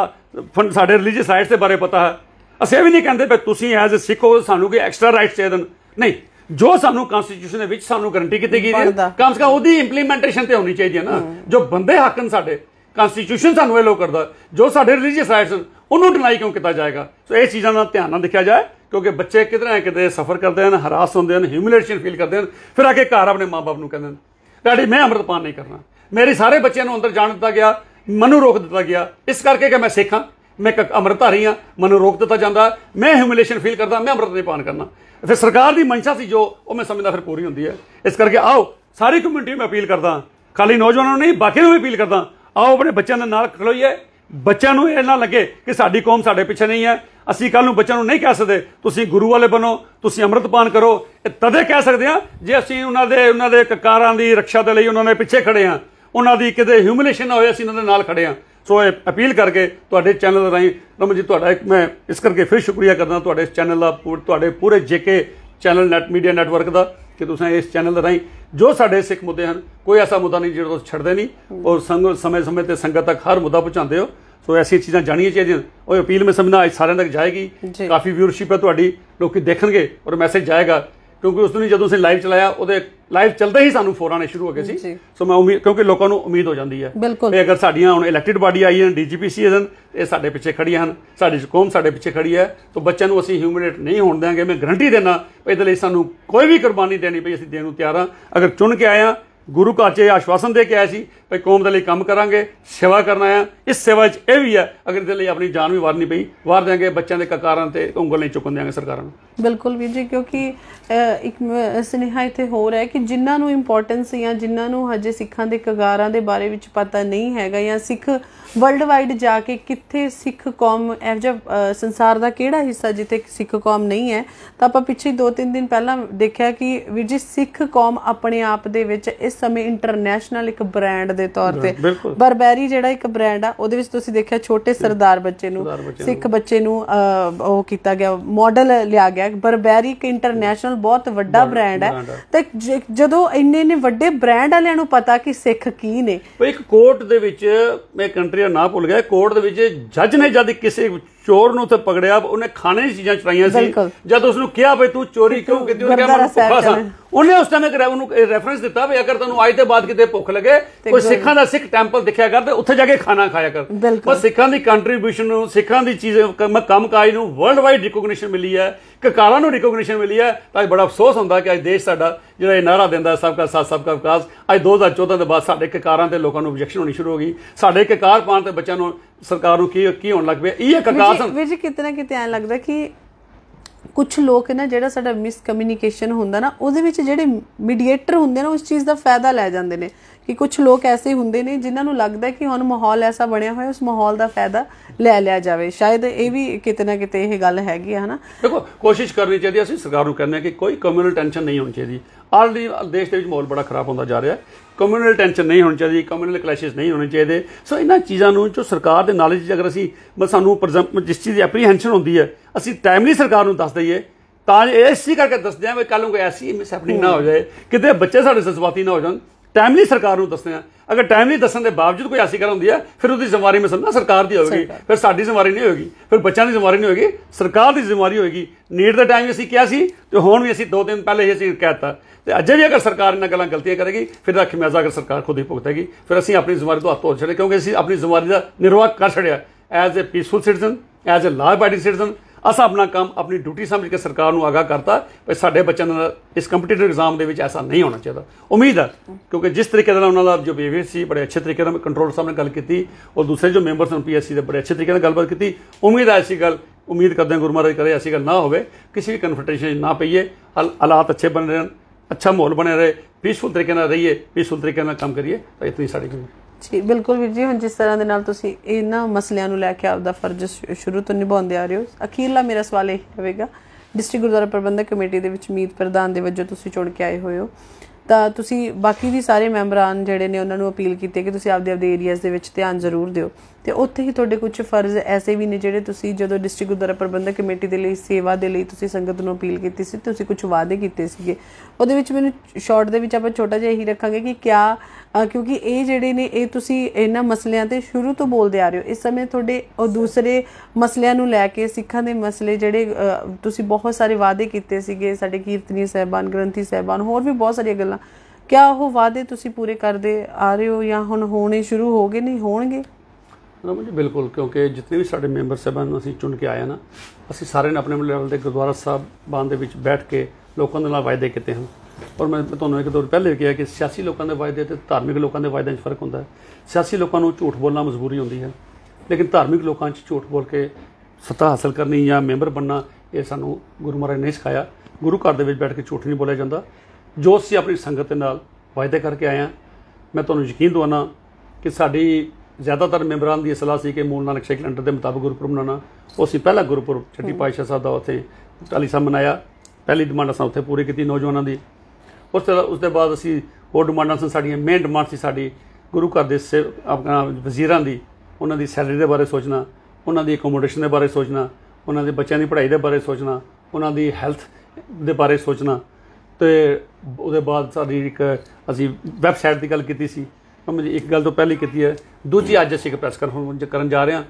ਸਾਡੇ ਰਿਲੀਜੀਅਸ ਰਾਈਟਸ ਦੇ ਬਾਰੇ ਪਤਾ ਹੈ ਅਸੀਂ ਇਹ ਵੀ ਨਹੀਂ ਕਹਿੰਦੇ ਵੀ ਤੁਸੀਂ ਐਜ਼ ਅ ਸਿੱਖ ਹੋ ਸਾਨੂੰ ਕੋਈ ਐਕਸਟਰਾ ਰਾਈਟਸ ਚਾਹੀਦੇ ਨਹੀਂ ਜੋ ਸਾਨੂੰ ਕਨਸਟੀਟਿਊਸ਼ਨ ਦੇ ਵਿੱਚ ਸਾਨੂੰ ਗਰੰਟੀ ਕੀਤੀ ਗਈ ਹੈ ਕਮ ਸੇ ਕਮ ਉਹਦੀ ਇੰਪਲੀਮੈਂਟੇਸ਼ਨ ਤੇ ਹੋਣੀ ਚਾਹੀਦੀ ਹੈ ਨਾ ਜੋ ਬੰਦੇ ਹੱਕ ਨੇ ਸਾਡੇ ਕਨਸਟੀਟਿਊਸ਼ਨ ਸਾਨੂੰ ਇਹ ਲੋ ਕਰਦਾ ਜੋ ਸਾਡੇ ਰਿਲੀਜੀਅਸ ਰਾਈਟਸ ਉਹਨੂੰ ਡਿਨਾਈ ਕਿਉਂ ਕੀਤਾ ਜਾਏਗਾ ਸੋ ਇਹ ਚੀਜ਼ਾਂ ਦਾ ਧਿਆਨ ਨਾਲ ਦੇਖਿਆ ਜਾਏ ਕਿਉਂਕਿ ਬੱਚੇ ਕਿਧਰਾਂ ਕਿਤੇ ਸਫਰ ਕਰਦੇ ਹਨ ਹਰਾਸ ਹੁੰਦੇ ਹਨ ਹਿਊਮਿਲੇਸ਼ਨ ਫੀਲ ਕਰਦੇ ਹਨ ਫਿਰ ਆ ਕੇ ਘਰ ਆਪਣੇ ਮਾਪੇ ਨੂੰ ਕਹਿੰਦੇ ਨੇ ਡੈਡੀ ਮੈਂ ਅੰਮ੍ਰਿਤਪਾਨ ਨਹੀਂ ਕਰਨਾ ਮੇਰੇ ਸਾਰੇ ਬੱਚਿਆਂ ਨੂੰ ਅੰਦਰ ਜਾਣ ਦਿੱਤਾ ਗਿਆ ਮਨੂੰ ਰੋਕ ਦਿੱਤਾ ਗਿਆ ਇਸ ਕਰਕੇ ਕਿ ਮੈਂ ਸਿੱਖਾਂ ਮੈਂ ਇੱਕ ਅੰਮ੍ਰਿਤਧਾਰੀ ਹਾਂ ਮਨੂੰ ਰੋਕ ਦਿੱਤਾ ਜਾਂਦਾ ਮੈਂ ਹਿਊਮਿਲੇਸ਼ਨ ਫੀਲ ਕਰਦਾ ਮੈਂ ਅੰਮ੍ਰਿਤ ਨਹੀਂ ਪਾਨ ਕਰਨਾ ਫਿਰ ਸਰਕਾਰ ਦੀ ਮਨਸ਼ਾ ਸੀ ਜੋ ਉਹ ਮੈਂ ਸਮਝਦਾ ਫਿਰ ਪੂਰੀ ਹੁੰਦੀ ਹੈ ਇਸ ਕਰਕੇ ਆਓ ਸਾਰੀ ਕਮਿਊਨਿਟੀ ਨੂੰ ਮੈਂ ਅਪੀਲ ਕਰਦਾ ਖਾਲੀ ਨੌਜਵਾਨਾਂ ਨੂੰ ਨਹੀਂ ਬਾਕੀ ਨੂੰ ਵੀ ਅਪੀਲ ਕਰਦਾ ਆਓ ਆਪਣੇ ਬੱਚਿਆਂ ਦੇ ਨਾਲ ਖਲੋਈਏ ਬੱਚਿਆਂ ਨੂੰ ਇਹ ਨਾ ਲੱਗੇ ਕਿ ਸਾਡੀ ਕੌਮ ਸਾਡੇ ਪਿੱਛੇ ਨਹੀਂ ਹੈ ਅਸੀਂ ਕੱਲ ਨੂੰ ਬੱਚਿਆਂ ਨੂੰ ਨਹੀਂ ਕਹਿ ਸਕਦੇ ਤੁਸੀਂ ਗੁਰੂ ਵਾਲੇ ਬਣੋ ਤੁਸੀਂ ਅੰਮ੍ਰਿਤਪਾਨ ਕਰੋ ਇਹ ਤਦੇ ਕਹਿ ਸਕਦੇ ਹਾਂ ਜੇ ਅਸੀਂ ਉਹਨਾਂ ਦੇ ਉਹਨਾਂ ਦੇ ਕਕਾਰਾਂ ਦੀ ਰੱਖਿਆ ਦੇ ਲਈ ਉਹਨਾਂ ਦੇ ਪਿੱਛੇ ਖੜੇ ਹਾਂ ਉਹਨਾਂ ਦੀ ਕਿਤੇ ਹਿਊਮਿਲੇਸ਼ਨ ਨਾ ਹੋਏ ਅਸੀਂ ਉਹਨਾਂ ਦੇ ਨਾਲ ਖੜੇ ਹਾਂ ਸੋ ਇਹ ਅਪੀਲ ਕਰਕੇ ਤੁਹਾਡੇ ਚੈਨਲ ਰਾਹੀਂ ਰਮਨ ਜੀ ਤੁਹਾਡਾ ਇੱਕ ਮੈਂ ਇਸ ਕਰਕੇ ਫਿਰ ਸ਼ੁਕਰੀਆ ਕਰਦਾ ਤੁਹਾਡੇ ਇਸ ਚੈਨਲ ਦਾ ਤੁਹਾਡੇ ਪੂਰੇ JK channel net media network ਦਾ ਕਿ ਤੁਸੀਂ ਇਸ ਚੈਨਲ ਰਾਹੀਂ ਜੋ ਸਾਡੇ ਸਿੱਖ ਮੁੱਦੇ ਹਨ ਕੋਈ ਐਸਾ ਮੁੱਦਾ ਨਹੀਂ ਜਿਹੜਾ ਤੁਸੀਂ ਛੱਡਦੇ ਨਹੀਂ ਔਰ ਸੰਗ ਸਮੇਂ-ਸਮੇਂ ਤੇ ਸੰਗਤ ਤੱਕ ਹਰ ਮੁੱਦਾ ਪਹੁੰਚਾਉਂਦੇ ਹੋ ਸੋ ਐਸੀ ਚੀਜ਼ਾਂ ਜਾਣੀਆਂ ਚਾਹੀਦੀਆਂ ਉਹ ਅਪੀਲ ਮੈਂ ਸਮਝਣਾ ਅੱਜ ਸਾਰਿਆਂ ਤੱਕ ਜਾਏਗੀ ਕਾਫੀ ਵਿਊਰਸ਼ਿਪ ਹੈ ਤੁਹਾਡੀ ਲੋਕੀ ਦੇਖਣਗੇ ਔਰ ਮੈਸੇਜ ਜਾਏਗਾ ਕਿਉਂਕਿ ਉਸ ਦਿਨ ਜਦੋਂ ਅਸੀਂ ਲਾਈਵ ਚਲਾਇਆ ਉਹਦੇ ਲਾਈਵ ਚਲਦੇ ਹੀ ਸਾਨੂੰ ਫੋਰਾਂ ਨੇ ਸ਼ੁਰੂ ਹੋ ਗਏ ਸੀ ਸੋ ਮੈਂ ਉਮੀਦ ਕਿਉਂਕਿ ਲੋਕਾਂ ਨੂੰ ਉਮੀਦ ਹੋ ਜਾਂਦੀ ਹੈ ਵੀ ਅਗਰ ਸਾਡੀਆਂ ਹੁਣ ਇਲੈਕਟਿਡ ਬਾਡੀ ਆਈ ਹੈ ਡੀਜੀਪੀਸੀ ਹਨ ਇਹ ਸਾਡੇ ਪਿੱਛੇ ਖੜੀਆਂ ਹਨ ਸਾਡੀ ਕੌਮ ਸਾਡੇ ਪਿੱਛੇ ਖੜੀ ਹੈ ਤਾਂ ਬੱਚਿਆਂ ਨੂੰ ਅਸੀਂ ਹਿਊਮਿਲੇਟ ਨਹੀਂ ਹੋਣ ਦੇਾਂਗੇ ਮੈਂ ਗਰੰਟੀ ਦੇਣਾ ਇਹਦੇ ਲਈ ਸਾਨੂੰ ਕੋਈ ਵੀ ਕੁਰਬਾਨੀ ਦੇਣੀ ਪਈ ਅਸੀਂ ਦੇਣ ਨੂੰ ਤਿਆਰ ਹਾਂ ਅਗਰ ਚੁਣ ਕੇ ਆਇਆ ਗੁਰੂ ਘਰ 'ਚ ਆਸ਼ਵਾਸਨ ਦੇ ਕੇ ਆਇਆ ਸੀ ਭਈ ਕੌਮ ਦੇ ਲਈ ਕੰਮ ਕਰਾਂਗੇ ਸੇਵਾ ਕਰਨਾ ਆ ਇਸ ਸੇਵਾ 'ਚ ਇਹ ਵੀ ਹੈ ਅਗਰ ਦੇ ਲਈ ਆਪਣੀ ਜਾਨ ਵੀ ਵਾਰਨੀ ਪਈ ਵਾਰ ਦੇਾਂਗੇ ਬੱਚਿਆਂ ਦੇ ਕਕਾਰਾਂ ਤੇ ਉਂਗਲ ਨਹੀਂ ਚੁੱਕਣ ਦੇਾਂਗੇ ਸਰਕਾਰਾਂ ਨੂੰ ਬਿਲਕੁਲ ਵੀਰ ਜੀ ਕਿਉਂਕਿ ਇੱਕ ਸਨੇਹਾ ਇੱਥੇ ਹੋ ਰਿਹਾ ਹੈ ਕਿ ਜਿਨ੍ਹਾਂ ਨੂੰ ਇੰਪੋਰਟੈਂਸ ਜਾਂ ਜਿਨ੍ਹਾਂ ਨੂੰ ਹਜੇ ਸਿੱਖਾਂ ਦੇ ਕਗਾਰਾਂ ਦੇ ਬਾਰੇ ਵਿੱਚ ਪਤਾ ਨਹੀਂ ਹੈਗਾ ਜਾਂ ਸਿੱਖ ਵਰਲਡ ਵਾਈਡ ਜਾ ਕੇ ਕਿੱਥੇ ਸਿੱਖ ਕੌਮ ਇਹ ਜਿਹਾ ਸੰਸਾਰ ਦਾ ਕਿਹੜਾ ਹਿੱਸਾ ਜਿੱਥੇ ਸਿੱਖ ਕੌਮ ਨਹੀਂ ਹੈ ਤਾਂ ਆਪਾਂ ਪਿਛਲੇ 2-3 ਦਿਨ ਪਹਿਲਾਂ ਦੇਖਿਆ ਕਿ ਵੀਰ ਜੀ ਸਿੱਖ ਕੌਮ ਆਪਣੇ ਆਪ ਦੇ ਵਿੱਚ ਇਸ ਸਮੇਂ ਇੰਟਰਨੈਸ਼ਨਲ ਇੱਕ ਬ੍ਰਾਂਡ ਦੇ ਤੌਰ ਤੇ ਬਰਬੈਰੀ ਜਿਹੜਾ ਇੱਕ ਬ੍ਰਾਂਡ ਆ ਉਹਦੇ ਵਿੱਚ ਤੁਸੀਂ ਦੇਖਿਆ ਛੋਟੇ ਸਰਦਾਰ ਬੱਚੇ ਨੂੰ ਸਿੱਖ ਬੱਚੇ ਨੂੰ ਉਹ ਕੀਤਾ ਗਿਆ ਮਾਡਲ ਲਿਆ ਗਿਆ ਬਰਬੈਰੀ ਇੱਕ ਇੰਟਰਨੈਸ਼ਨਲ ਬਹੁਤ ਵੱਡਾ ਬ੍ਰਾਂਡ ਹੈ ਤੇ ਜਦੋਂ ਇੰਨੇ ਨੇ ਵੱਡੇ ਬ੍ਰਾਂਡ ਵਾਲਿਆਂ ਨੂੰ ਪਤਾ ਕਿ ਸਿੱਖ ਕੀ ਨੇ ਇੱਕ ਕੋਰਟ ਦੇ ਵਿੱਚ ਮੈਂ ਕੰਟਰੀ ਦਾ ਨਾਂ ਭੁੱਲ ਗਿਆ ਕੋਰਟ ਦੇ ਵਿੱਚ ਜੱਜ ਨੇ ਜਦ ਕਿਸੇ ਚੋਰ ਨੂੰ ਤੇ ਪਕੜਿਆ ਉਹਨੇ ਖਾਣੇ ਦੀ ਚੀਜ਼ਾਂ ਚੁਰਾਈਆਂ ਸੀ ਜਦ ਉਸ ਨੂੰ ਕਿਹਾ ਭਈ ਤੂੰ ਚੋਰੀ ਕਿਉਂ ਕੀਤੀ ਉਹ ਕਹਿੰਦਾ ਮੈਂ ਭੁੱਖਾ ਸੀ ਉਹਨੇ ਉਸ ਟਾਈਮ ਇੱਕ ਉਹਨੂੰ ਰੈਫਰੈਂਸ ਦਿੱਤਾ ਵੀ ਅਗਰ ਤੈਨੂੰ ਅੱਜ ਤੇ ਬਾਅਦ ਕਿਤੇ ਭੁੱਖ ਲੱਗੇ ਕੋਈ ਸਿੱਖਾਂ ਦਾ ਸਿੱਖ ਟੈਂਪਲ ਦੇਖਿਆ ਕਰ ਤੇ ਉੱਥੇ ਜਾ ਕੇ ਖਾਣਾ ਖਾਇਆ ਕਰ ਬਸ ਸਿੱਖਾਂ ਦੀ ਕੰਟਰੀਬਿਊਸ਼ਨ ਨੂੰ ਸਿੱਖਾਂ ਦੀ ਚੀਜ਼ ਕੰਮਕਾਜ ਨੂੰ ਵਰਲਡ ਵਾਈਡ ਰਿਕੋਗਨੀਸ਼ਨ ਮਿਲੀ ਹੈ ਕਕਾਰਾਂ ਨੂੰ ਰਿਕੋਗਨੀਸ਼ਨ ਮਿਲੀ ਹੈ ਤਾਂ ਬੜਾ ਅਫਸੋਸ ਹੁੰਦਾ ਕਿ ਅੱਜ ਦੇਸ਼ ਸਾਡਾ ਜਿਹੜਾ ਇਹ ਨਾਰਾ ਦਿੰਦਾ ਸਭ ਦਾ ਸਾਥ ਸਭ ਦਾ ਵਿਕਾਸ ਅੱਜ 2014 ਦੇ ਬਾਅਦ ਸਾਡੇ ਕਕਾਰਾਂ ਤੇ ਲੋਕਾਂ ਨੂੰ ਆਬਜੈਕਸ਼ਨ ਹੋਣੀ ਸ਼ੁਰੂ ਹੋ ਗਈ ਸਾਡੇ ਕਕਾਰ ਪਾਣ ਤੇ ਬੱਚਿਆਂ ਨੂੰ ਸਰਕਾਰ ਨੂੰ ਕੀ ਕੀ ਹੋਣ ਲੱਗ ਪਿਆ ਇਹ ਕਕਾਰ ਸਨ ਵੀਰ ਜੀ ਕਿਤਨਾ ਕਿਤੇ ਐਂ ਲੱਗਦਾ ਕਿ ਕੁਝ ਲੋਕ ਨਾ ਜਿਹੜਾ ਸਾਡਾ ਮਿਸਕਮਿਊਨੀਕੇਸ਼ਨ ਹੁੰਦਾ ਨਾ ਉਹਦੇ ਵਿੱਚ ਜਿਹੜੇ ਮੀਡੀਏਟਰ ਹੁੰਦੇ ਨੇ ਉਸ ਚੀਜ਼ ਦਾ ਫਾਇਦਾ ਲੈ ਜਾਂਦੇ ਨੇ ਕਿ ਕੁਝ ਲੋਕ ਐਸੇ ਹੁੰਦੇ ਨੇ ਜਿਨ੍ਹਾਂ ਨੂੰ ਲੱਗਦਾ ਕਿ ਹੁਣ ਮਾਹੌਲ ਐਸਾ ਬਣਿਆ ਹੋਇਆ ਉਸ ਮਾਹੌਲ ਦਾ ਫਾਇਦਾ ਲੈ ਲਿਆ ਜਾਵੇ ਸ਼ਾਇਦ ਇਹ ਵੀ ਕਿਤੇ ਨਾ ਕਿਤੇ ਇਹ ਗੱਲ ਹੈਗੀ ਹੈ ਹਨਾ ਦੇਖੋ ਕੋਸ਼ਿਸ਼ ਕਰਨੀ ਚਾਹੀਦੀ ਅਸੀਂ ਸਰਕਾਰ ਨੂੰ ਕਹਿੰਦੇ ਆ ਕਿ ਕੋਈ ਕਮਿਊਨਲ ਟੈਨਸ਼ਨ ਨਹੀਂ ਹੋਣੀ ਚਾਹੀਦੀ ਆਲਰੇਡੀ ਦੇਸ਼ ਦੇ ਵਿੱਚ ਮਾਹੌਲ ਬੜਾ ਖਰਾਬ ਹੁੰਦਾ ਜਾ ਰਿਹਾ ਹੈ ਕਮਿਊਨਲ ਟੈਨਸ਼ਨ ਨਹੀਂ ਹੋਣੀ ਚਾਹੀਦੀ ਕਮਿਊਨਲ ਕਲੈਸ਼ਸ ਨਹੀਂ ਹੋਣੇ ਚਾਹੀਦੇ ਸੋ ਇਹਨਾਂ ਚੀਜ਼ਾਂ ਨੂੰ ਜੋ ਸਰਕਾਰ ਦੇ ਜੇ ਅਗਰ ਅਸੀਂ ਸਾਨੂੰ ਜਿਸ ਚੀਜ਼ ਦੀ ਐਪਰੀਹੈਂਸ਼ਨ ਹੁੰਦੀ ਹੈ ਅਸੀਂ ਟਾਈਮਲੀ ਸਰਕਾਰ ਨੂੰ ਦੱਸ ਦਈਏ ਤਾਂ ਐਸੀ ਕਰਕੇ ਦੱਸਦੇ ਆ ਵੀ ਕੱਲ ਨੂੰ ਕੋਈ ਐਸੀ ਮਿਸ ਹੈਪਨਿੰਗ ਨਾ ਹੋ ਜਾਏ ਕਿਤੇ ਬੱਚੇ ਸਾਡੇ ਸਸਵਾਤੀ ਨਾ ਹੋ ਜਾਣ ਟਾਈਮਲੀ ਸਰਕਾਰ ਨੂੰ ਦੱਸਦੇ ਆ ਅਗਰ ਟਾਈਮਲੀ ਦੱਸਣ ਦੇ ਬਾਵਜੂਦ ਕੋਈ ਐਸੀ ਗੱਲ ਹੁੰਦੀ ਹੈ ਫਿਰ ਉਹਦੀ ਜ਼ਿੰਮੇਵਾਰੀ ਮੈਂ ਸਮਝਦਾ ਸਰਕਾਰ ਦੀ ਹੋਵੇਗੀ ਫਿਰ ਸਾਡੀ ਜ਼ਿੰਮੇਵਾਰੀ ਨਹੀਂ ਹੋਵੇਗੀ ਫਿਰ ਬੱਚਿਆਂ ਦੀ ਜ਼ਿੰਮੇਵਾਰੀ ਨਹੀਂ ਹੋਵੇਗੀ ਸਰਕਾਰ ਦੀ ਜ਼ਿੰਮੇਵਾਰੀ ਹੋਵੇਗੀ ਨੀਡ ਦਾ ਟਾਈਮ ਅਸੀਂ ਕਿਹਾ ਸੀ ਤੇ ਹੁਣ ਵੀ ਅਸੀਂ ਦੋ ਦਿਨ ਪਹਿਲੇ ਹੀ ਅਸੀਂ ਕਹਿਤਾ ਤੇ ਅੱਜ ਵੀ ਅਗਰ ਸਰਕਾਰ ਇਹਨਾਂ ਗੱਲਾਂ ਗਲਤੀਆਂ ਕਰੇਗੀ ਫਿਰ ਦਾ ਮੈਂ ਅਗਰ ਸਰਕਾਰ ਖੁਦ ਹੀ ਭੁਗਤੇਗੀ ਫਿਰ ਅਸੀਂ ਆਪਣੀ ਜ਼ਿੰਮੇਵਾਰੀ ਤੋਂ ਹੱਥ ਧੋ ਛੜੇ ਕਿਉਂਕਿ ਅਸੀਂ ਆਪਣੀ ਜ਼ਿੰਮੇਵਾਰੀ ਦਾ ਨਿਰਵਾਹ ਕਰ ਛੜਿਆ as a peaceful citizen as a law abiding citizen ਅਸਾਂ ਆਪਣਾ ਕੰਮ ਆਪਣੀ ਡਿਊਟੀ ਸਮਝ ਕੇ ਸਰਕਾਰ ਨੂੰ ਆਗਾ ਕਰਤਾ ਵੀ ਸਾਡੇ ਬੱਚਿਆਂ ਦਾ ਇਸ ਕੰਪੀਟੀਟਿਵ ਐਗਜ਼ਾਮ ਦੇ ਵਿੱਚ ਐਸਾ ਨਹੀਂ ਹੋਣਾ ਚਾਹੀਦਾ ਉਮੀਦ ਹੈ ਕਿਉਂਕਿ ਜਿਸ ਤਰੀਕੇ ਨਾਲ ਉਹਨਾਂ ਦਾ ਜੋ ਬਿਹੇਵੀਅਰ ਸੀ ਬੜੇ ਅੱਛੇ ਤਰੀਕੇ ਨਾਲ ਕੰਟਰੋਲ ਸਾਹਿਬ ਨਾਲ ਗੱਲ ਕੀਤੀ ਔਰ ਦੂਸਰੇ ਜੋ ਮੈਂਬਰਸ ਨੇ ਪੀਐਸਸੀ ਦੇ ਬੜੇ ਅੱਛੇ ਤਰੀਕੇ ਨਾਲ ਗੱਲਬਾਤ ਕੀਤੀ ਉਮੀਦ ਹੈ ਐਸੀ ਗੱਲ ਉਮੀਦ ਕਰਦੇ ਹਾਂ ਗੁਰਮਹਾਰਾਜ ਕਰੇ ਐਸੀ ਗੱਲ ਨਾ ਹੋਵੇ ਕਿਸੇ ਵੀ ਕਨਫਰਟੇਸ਼ਨ ਨਾ ਪਈਏ ਹਾਲਾਤ ਅੱਛੇ ਬਣ ਰਹੇ ਹਨ ਅੱਛਾ ਮਾਹੌਲ ਬਣਿਆ ਰਹੇ ਪੀਸਫੁਲ ਤਰੀਕੇ ਨਾਲ ਰਹੀਏ ਪੀਸਫੁਲ ਤਰੀਕੇ ਨਾਲ ਕੰਮ ਕਰੀਏ ਤਾਂ ਇਤਨੀ ਸਾਡੀ ਜੀ ਬਿਲਕੁਲ ਵੀਰ ਜੀ ਹੁਣ ਜਿਸ ਤਰ੍ਹਾਂ ਦੇ ਨਾਲ ਤੁਸੀਂ ਇਹਨਾਂ ਮਸਲਿਆਂ ਨੂੰ ਲੈ ਕੇ ਆਪਦਾ ਫਰਜ਼ ਸ਼ੁਰੂ ਤੋਂ ਨਿਭਾਉਂਦੇ ਆ ਰਹੇ ਹੋ ਅਖੀਰਲਾ ਮੇਰਾ ਸਵਾਲ ਇਹ ਹੋਵੇਗਾ ਡਿਸਟ੍ਰਿਕਟ ਗੁਰਦੁਆਰਾ ਪ੍ਰਬੰਧਕ ਕਮੇਟੀ ਦੇ ਵਿੱਚ ਮੀਤ ਪ੍ਰਧਾਨ ਦੇ ਵਜੋਂ ਤੁਸੀਂ ਚੁਣ ਕੇ ਆਏ ਹੋਏ ਹੋ ਤਾਂ ਤੁਸੀਂ ਬਾਕੀ ਵੀ ਸਾਰੇ ਮੈਂਬਰਾਂ ਜਿਹੜੇ ਨੇ ਉਹਨਾਂ ਨੂੰ ਅਪੀਲ ਕੀਤੀ ਕਿ ਤੁਸੀਂ ਆਪਦੇ ਆਪਦੇ ਏਰੀਆਜ਼ ਦੇ ਵਿੱਚ ਧਿਆਨ ਜ਼ਰੂਰ ਦਿਓ ਤੇ ਉੱਥੇ ਹੀ ਤੁਹਾਡੇ ਕੁਝ ਫਰਜ਼ ਐਸੇ ਵੀ ਨੇ ਜਿਹੜੇ ਤੁਸੀਂ ਜਦੋਂ ਡਿਸਟ੍ਰਿਕਟ ਗੁਰਦੁਆਰਾ ਪ੍ਰਬੰਧਕ ਕਮੇਟੀ ਦੇ ਲਈ ਸੇਵਾ ਦੇ ਲਈ ਤੁਸੀਂ ਸੰਗਤ ਨੂੰ ਅਪੀਲ ਕੀਤੀ ਸੀ ਤੁਸੀਂ ਕੁਝ ਵਾਅਦੇ ਕੀਤੇ ਸੀਗੇ ਉਹਦੇ ਵਿੱਚ ਮੈਨੂੰ ਸ਼ਾਰਟ ਦੇ ਵਿੱਚ ਆਪਾਂ ਛੋਟਾ ਜਿਹਾ ਇਹੀ ਰੱਖਾਂਗੇ ਕਿ ਕਿਆ ਕਿਉਂਕਿ ਇਹ ਜਿਹੜੇ ਨੇ ਇਹ ਤੁਸੀਂ ਇਹਨਾਂ ਮਸਲਿਆਂ ਤੇ ਸ਼ੁਰੂ ਤੋਂ ਬੋਲਦੇ ਆ ਰਹੇ ਹੋ ਇਸ ਸਮੇਂ ਤੁਹਾਡੇ ਉਹ ਦੂਸਰੇ ਮਸਲਿਆਂ ਨੂੰ ਲੈ ਕੇ ਸਿੱਖਾਂ ਦੇ ਮਸਲੇ ਜਿਹੜੇ ਤੁਸੀਂ ਬਹੁਤ ਸਾਰੇ ਵਾਅਦੇ ਕੀਤੇ ਸੀਗੇ ਸਾਡੇ ਕੀਰਤਨੀ ਸਹਿਬਾਨ ਗ੍ਰੰਥੀ ਸਹਿਬਾਨ ਹੋਰ ਵੀ ਬਹੁਤ ਸਾਰੀਆਂ ਗੱਲਾਂ ਕਿਆ ਉਹ ਵਾਅਦੇ ਤੁਸੀਂ ਪੂਰੇ ਕਰਦੇ ਆ ਰਹੇ ਹੋ ਜਾਂ ਹੁਣ ਹੋਣੇ ਸ਼ੁਰੂ ਹੋ ਗਏ ਨਹੀਂ ਹੋਣਗੇ ਨਾ ਜੀ ਬਿਲਕੁਲ ਕਿਉਂਕਿ ਜਿੰਨੇ ਵੀ ਸਾਡੇ ਮੈਂਬਰ ਸਹਿਬਾਨ ਅਸੀਂ ਚੁਣ ਕੇ ਆਇਆ ਨਾ ਅਸੀਂ ਸਾਰੇ ਨੇ ਆਪਣੇ ਲੈਵਲ ਦੇ ਗੁਰਦੁਆਰਾ ਸਾਹਿਬਾਨ ਦੇ ਵਿੱਚ ਬੈਠ ਕੇ ਲੋਕਾਂ ਦੇ ਨਾਲ ਵਾਅਦੇ ਕੀਤੇ ਹਨ ਔਰ ਮੈਂ ਤੁਹਾਨੂੰ ਇੱਕ ਦੋ ਪਹਿਲੇ ਕਿਹਾ ਕਿ ਸਿਆਸੀ ਲੋਕਾਂ ਦੇ ਵਾਅਦੇ ਤੇ ਧਾਰਮਿਕ ਲੋਕਾਂ ਦੇ ਵਾਅਦਿਆਂ 'ਚ ਫਰਕ ਹੁੰਦਾ ਹੈ ਸਿਆਸੀ ਲੋਕਾਂ ਨੂੰ ਝੂਠ ਬੋਲਣਾ ਮਜਬੂਰੀ ਹੁੰਦੀ ਹੈ ਲੇਕਿਨ ਧਾਰਮਿਕ ਲੋਕਾਂ 'ਚ ਝੂਠ ਬੋਲ ਕੇ ਸਤਾ ਹਾਸਲ ਕਰਨੀ ਜਾਂ ਮੈਂਬਰ ਬਣਨਾ ਇਹ ਸਾਨੂੰ ਗੁਰੂ ਮਹਾਰਾਜ ਨੇ ਸਿਖਾਇਆ ਗੁਰੂ ਘਰ ਦੇ ਵਿੱਚ ਬੈਠ ਕੇ ਝੂਠ ਨਹੀਂ ਬੋਲਿਆ ਜਾਂਦਾ ਜੋ ਅਸੀਂ ਆਪਣੀ ਸੰਗਤ ਦੇ ਨਾਲ ਵਾਅਦੇ ਕਰਕੇ ਆਏ ਆ ਮੈਂ ਤੁਹਾਨੂੰ ਯਕੀਨ ਦਵਾਉਣਾ ਕਿ ਸਾਡੀ ਜ਼ਿਆਦਾਤਰ ਮੈਂਬਰਾਂ ਦੀ ਸਲਾਹ ਸੀ ਕਿ ਮੂਲ ਨਾਨਕ ਸ਼ੇਖ ਲੰਡਰ ਦੇ ਮੁਤਾਬਕ ਗੁਰਪੁਰਬ ਮਨਾਉਣਾ ਉਹ ਸੀ ਪਹਿਲਾ ਗੁਰਪੁਰਬ ਛੱਡੀ ਪਾਤਸ਼ਾਹ ਸਾਹਿਬ ਦਾ ਉੱਥੇ ਟਾਲੀ ਸਾਹਿਬ ਮਨਾਇਆ ਪਹਿਲੀ ਡਿਮਾਂਡ ਅਸਾਂ ਉੱਥੇ ਪੂਰੀ ਕੀਤੀ ਨੌਜਵਾਨਾਂ ਦੀ ਉਸ ਤੋਂ ਉਸ ਦੇ ਬਾਅਦ ਅਸੀਂ ਹੋਰ ਡਿਮਾਂਡਾਂ ਸਨ ਸਾਡੀਆਂ ਮੇਨ ਡਿਮਾਂਡ ਸੀ ਸਾਡੀ ਗੁਰੂ ਘਰ ਦੇ ਆਪਣਾ ਵਜ਼ੀਰਾਂ ਦੀ ਉਹਨਾਂ ਦੀ ਸੈਲਰੀ ਦੇ ਬਾਰੇ ਸੋਚਣਾ ਉਹਨਾਂ ਦੀ ਅਕੋਮੋਡੇਸ਼ਨ ਦੇ ਬਾਰੇ ਸੋਚਣਾ ਉਹਨਾਂ ਦੇ ਬੱਚਿਆਂ ਦੀ ਪੜ੍ਹਾਈ ਦੇ ਬਾਰੇ ਸੋਚਣਾ ਉਹਨਾਂ ਦੀ ਹੈਲਥ ਦੇ ਬਾਰੇ ਸੋਚਣਾ ਤੇ ਉਹਦੇ ਬਾਅਦ ਸਾਡੀ ਇੱਕ ਅਸੀਂ ਵੈਬਸਾਈਟ ਦੀ ਗੱਲ ਕੀਤੀ ਸੀ ਮੈਂ ਇੱਕ ਗੱਲ ਤੋਂ ਪਹਿਲੀ ਕੀਤੀ ਹੈ ਦੂਜੀ ਅੱਜ ਅਸੀਂ ਇੱਕ ਪ੍ਰੈਸ ਕਾਨਫਰੰਸ ਕਰਨ ਜਾ ਰਹੇ ਹਾਂ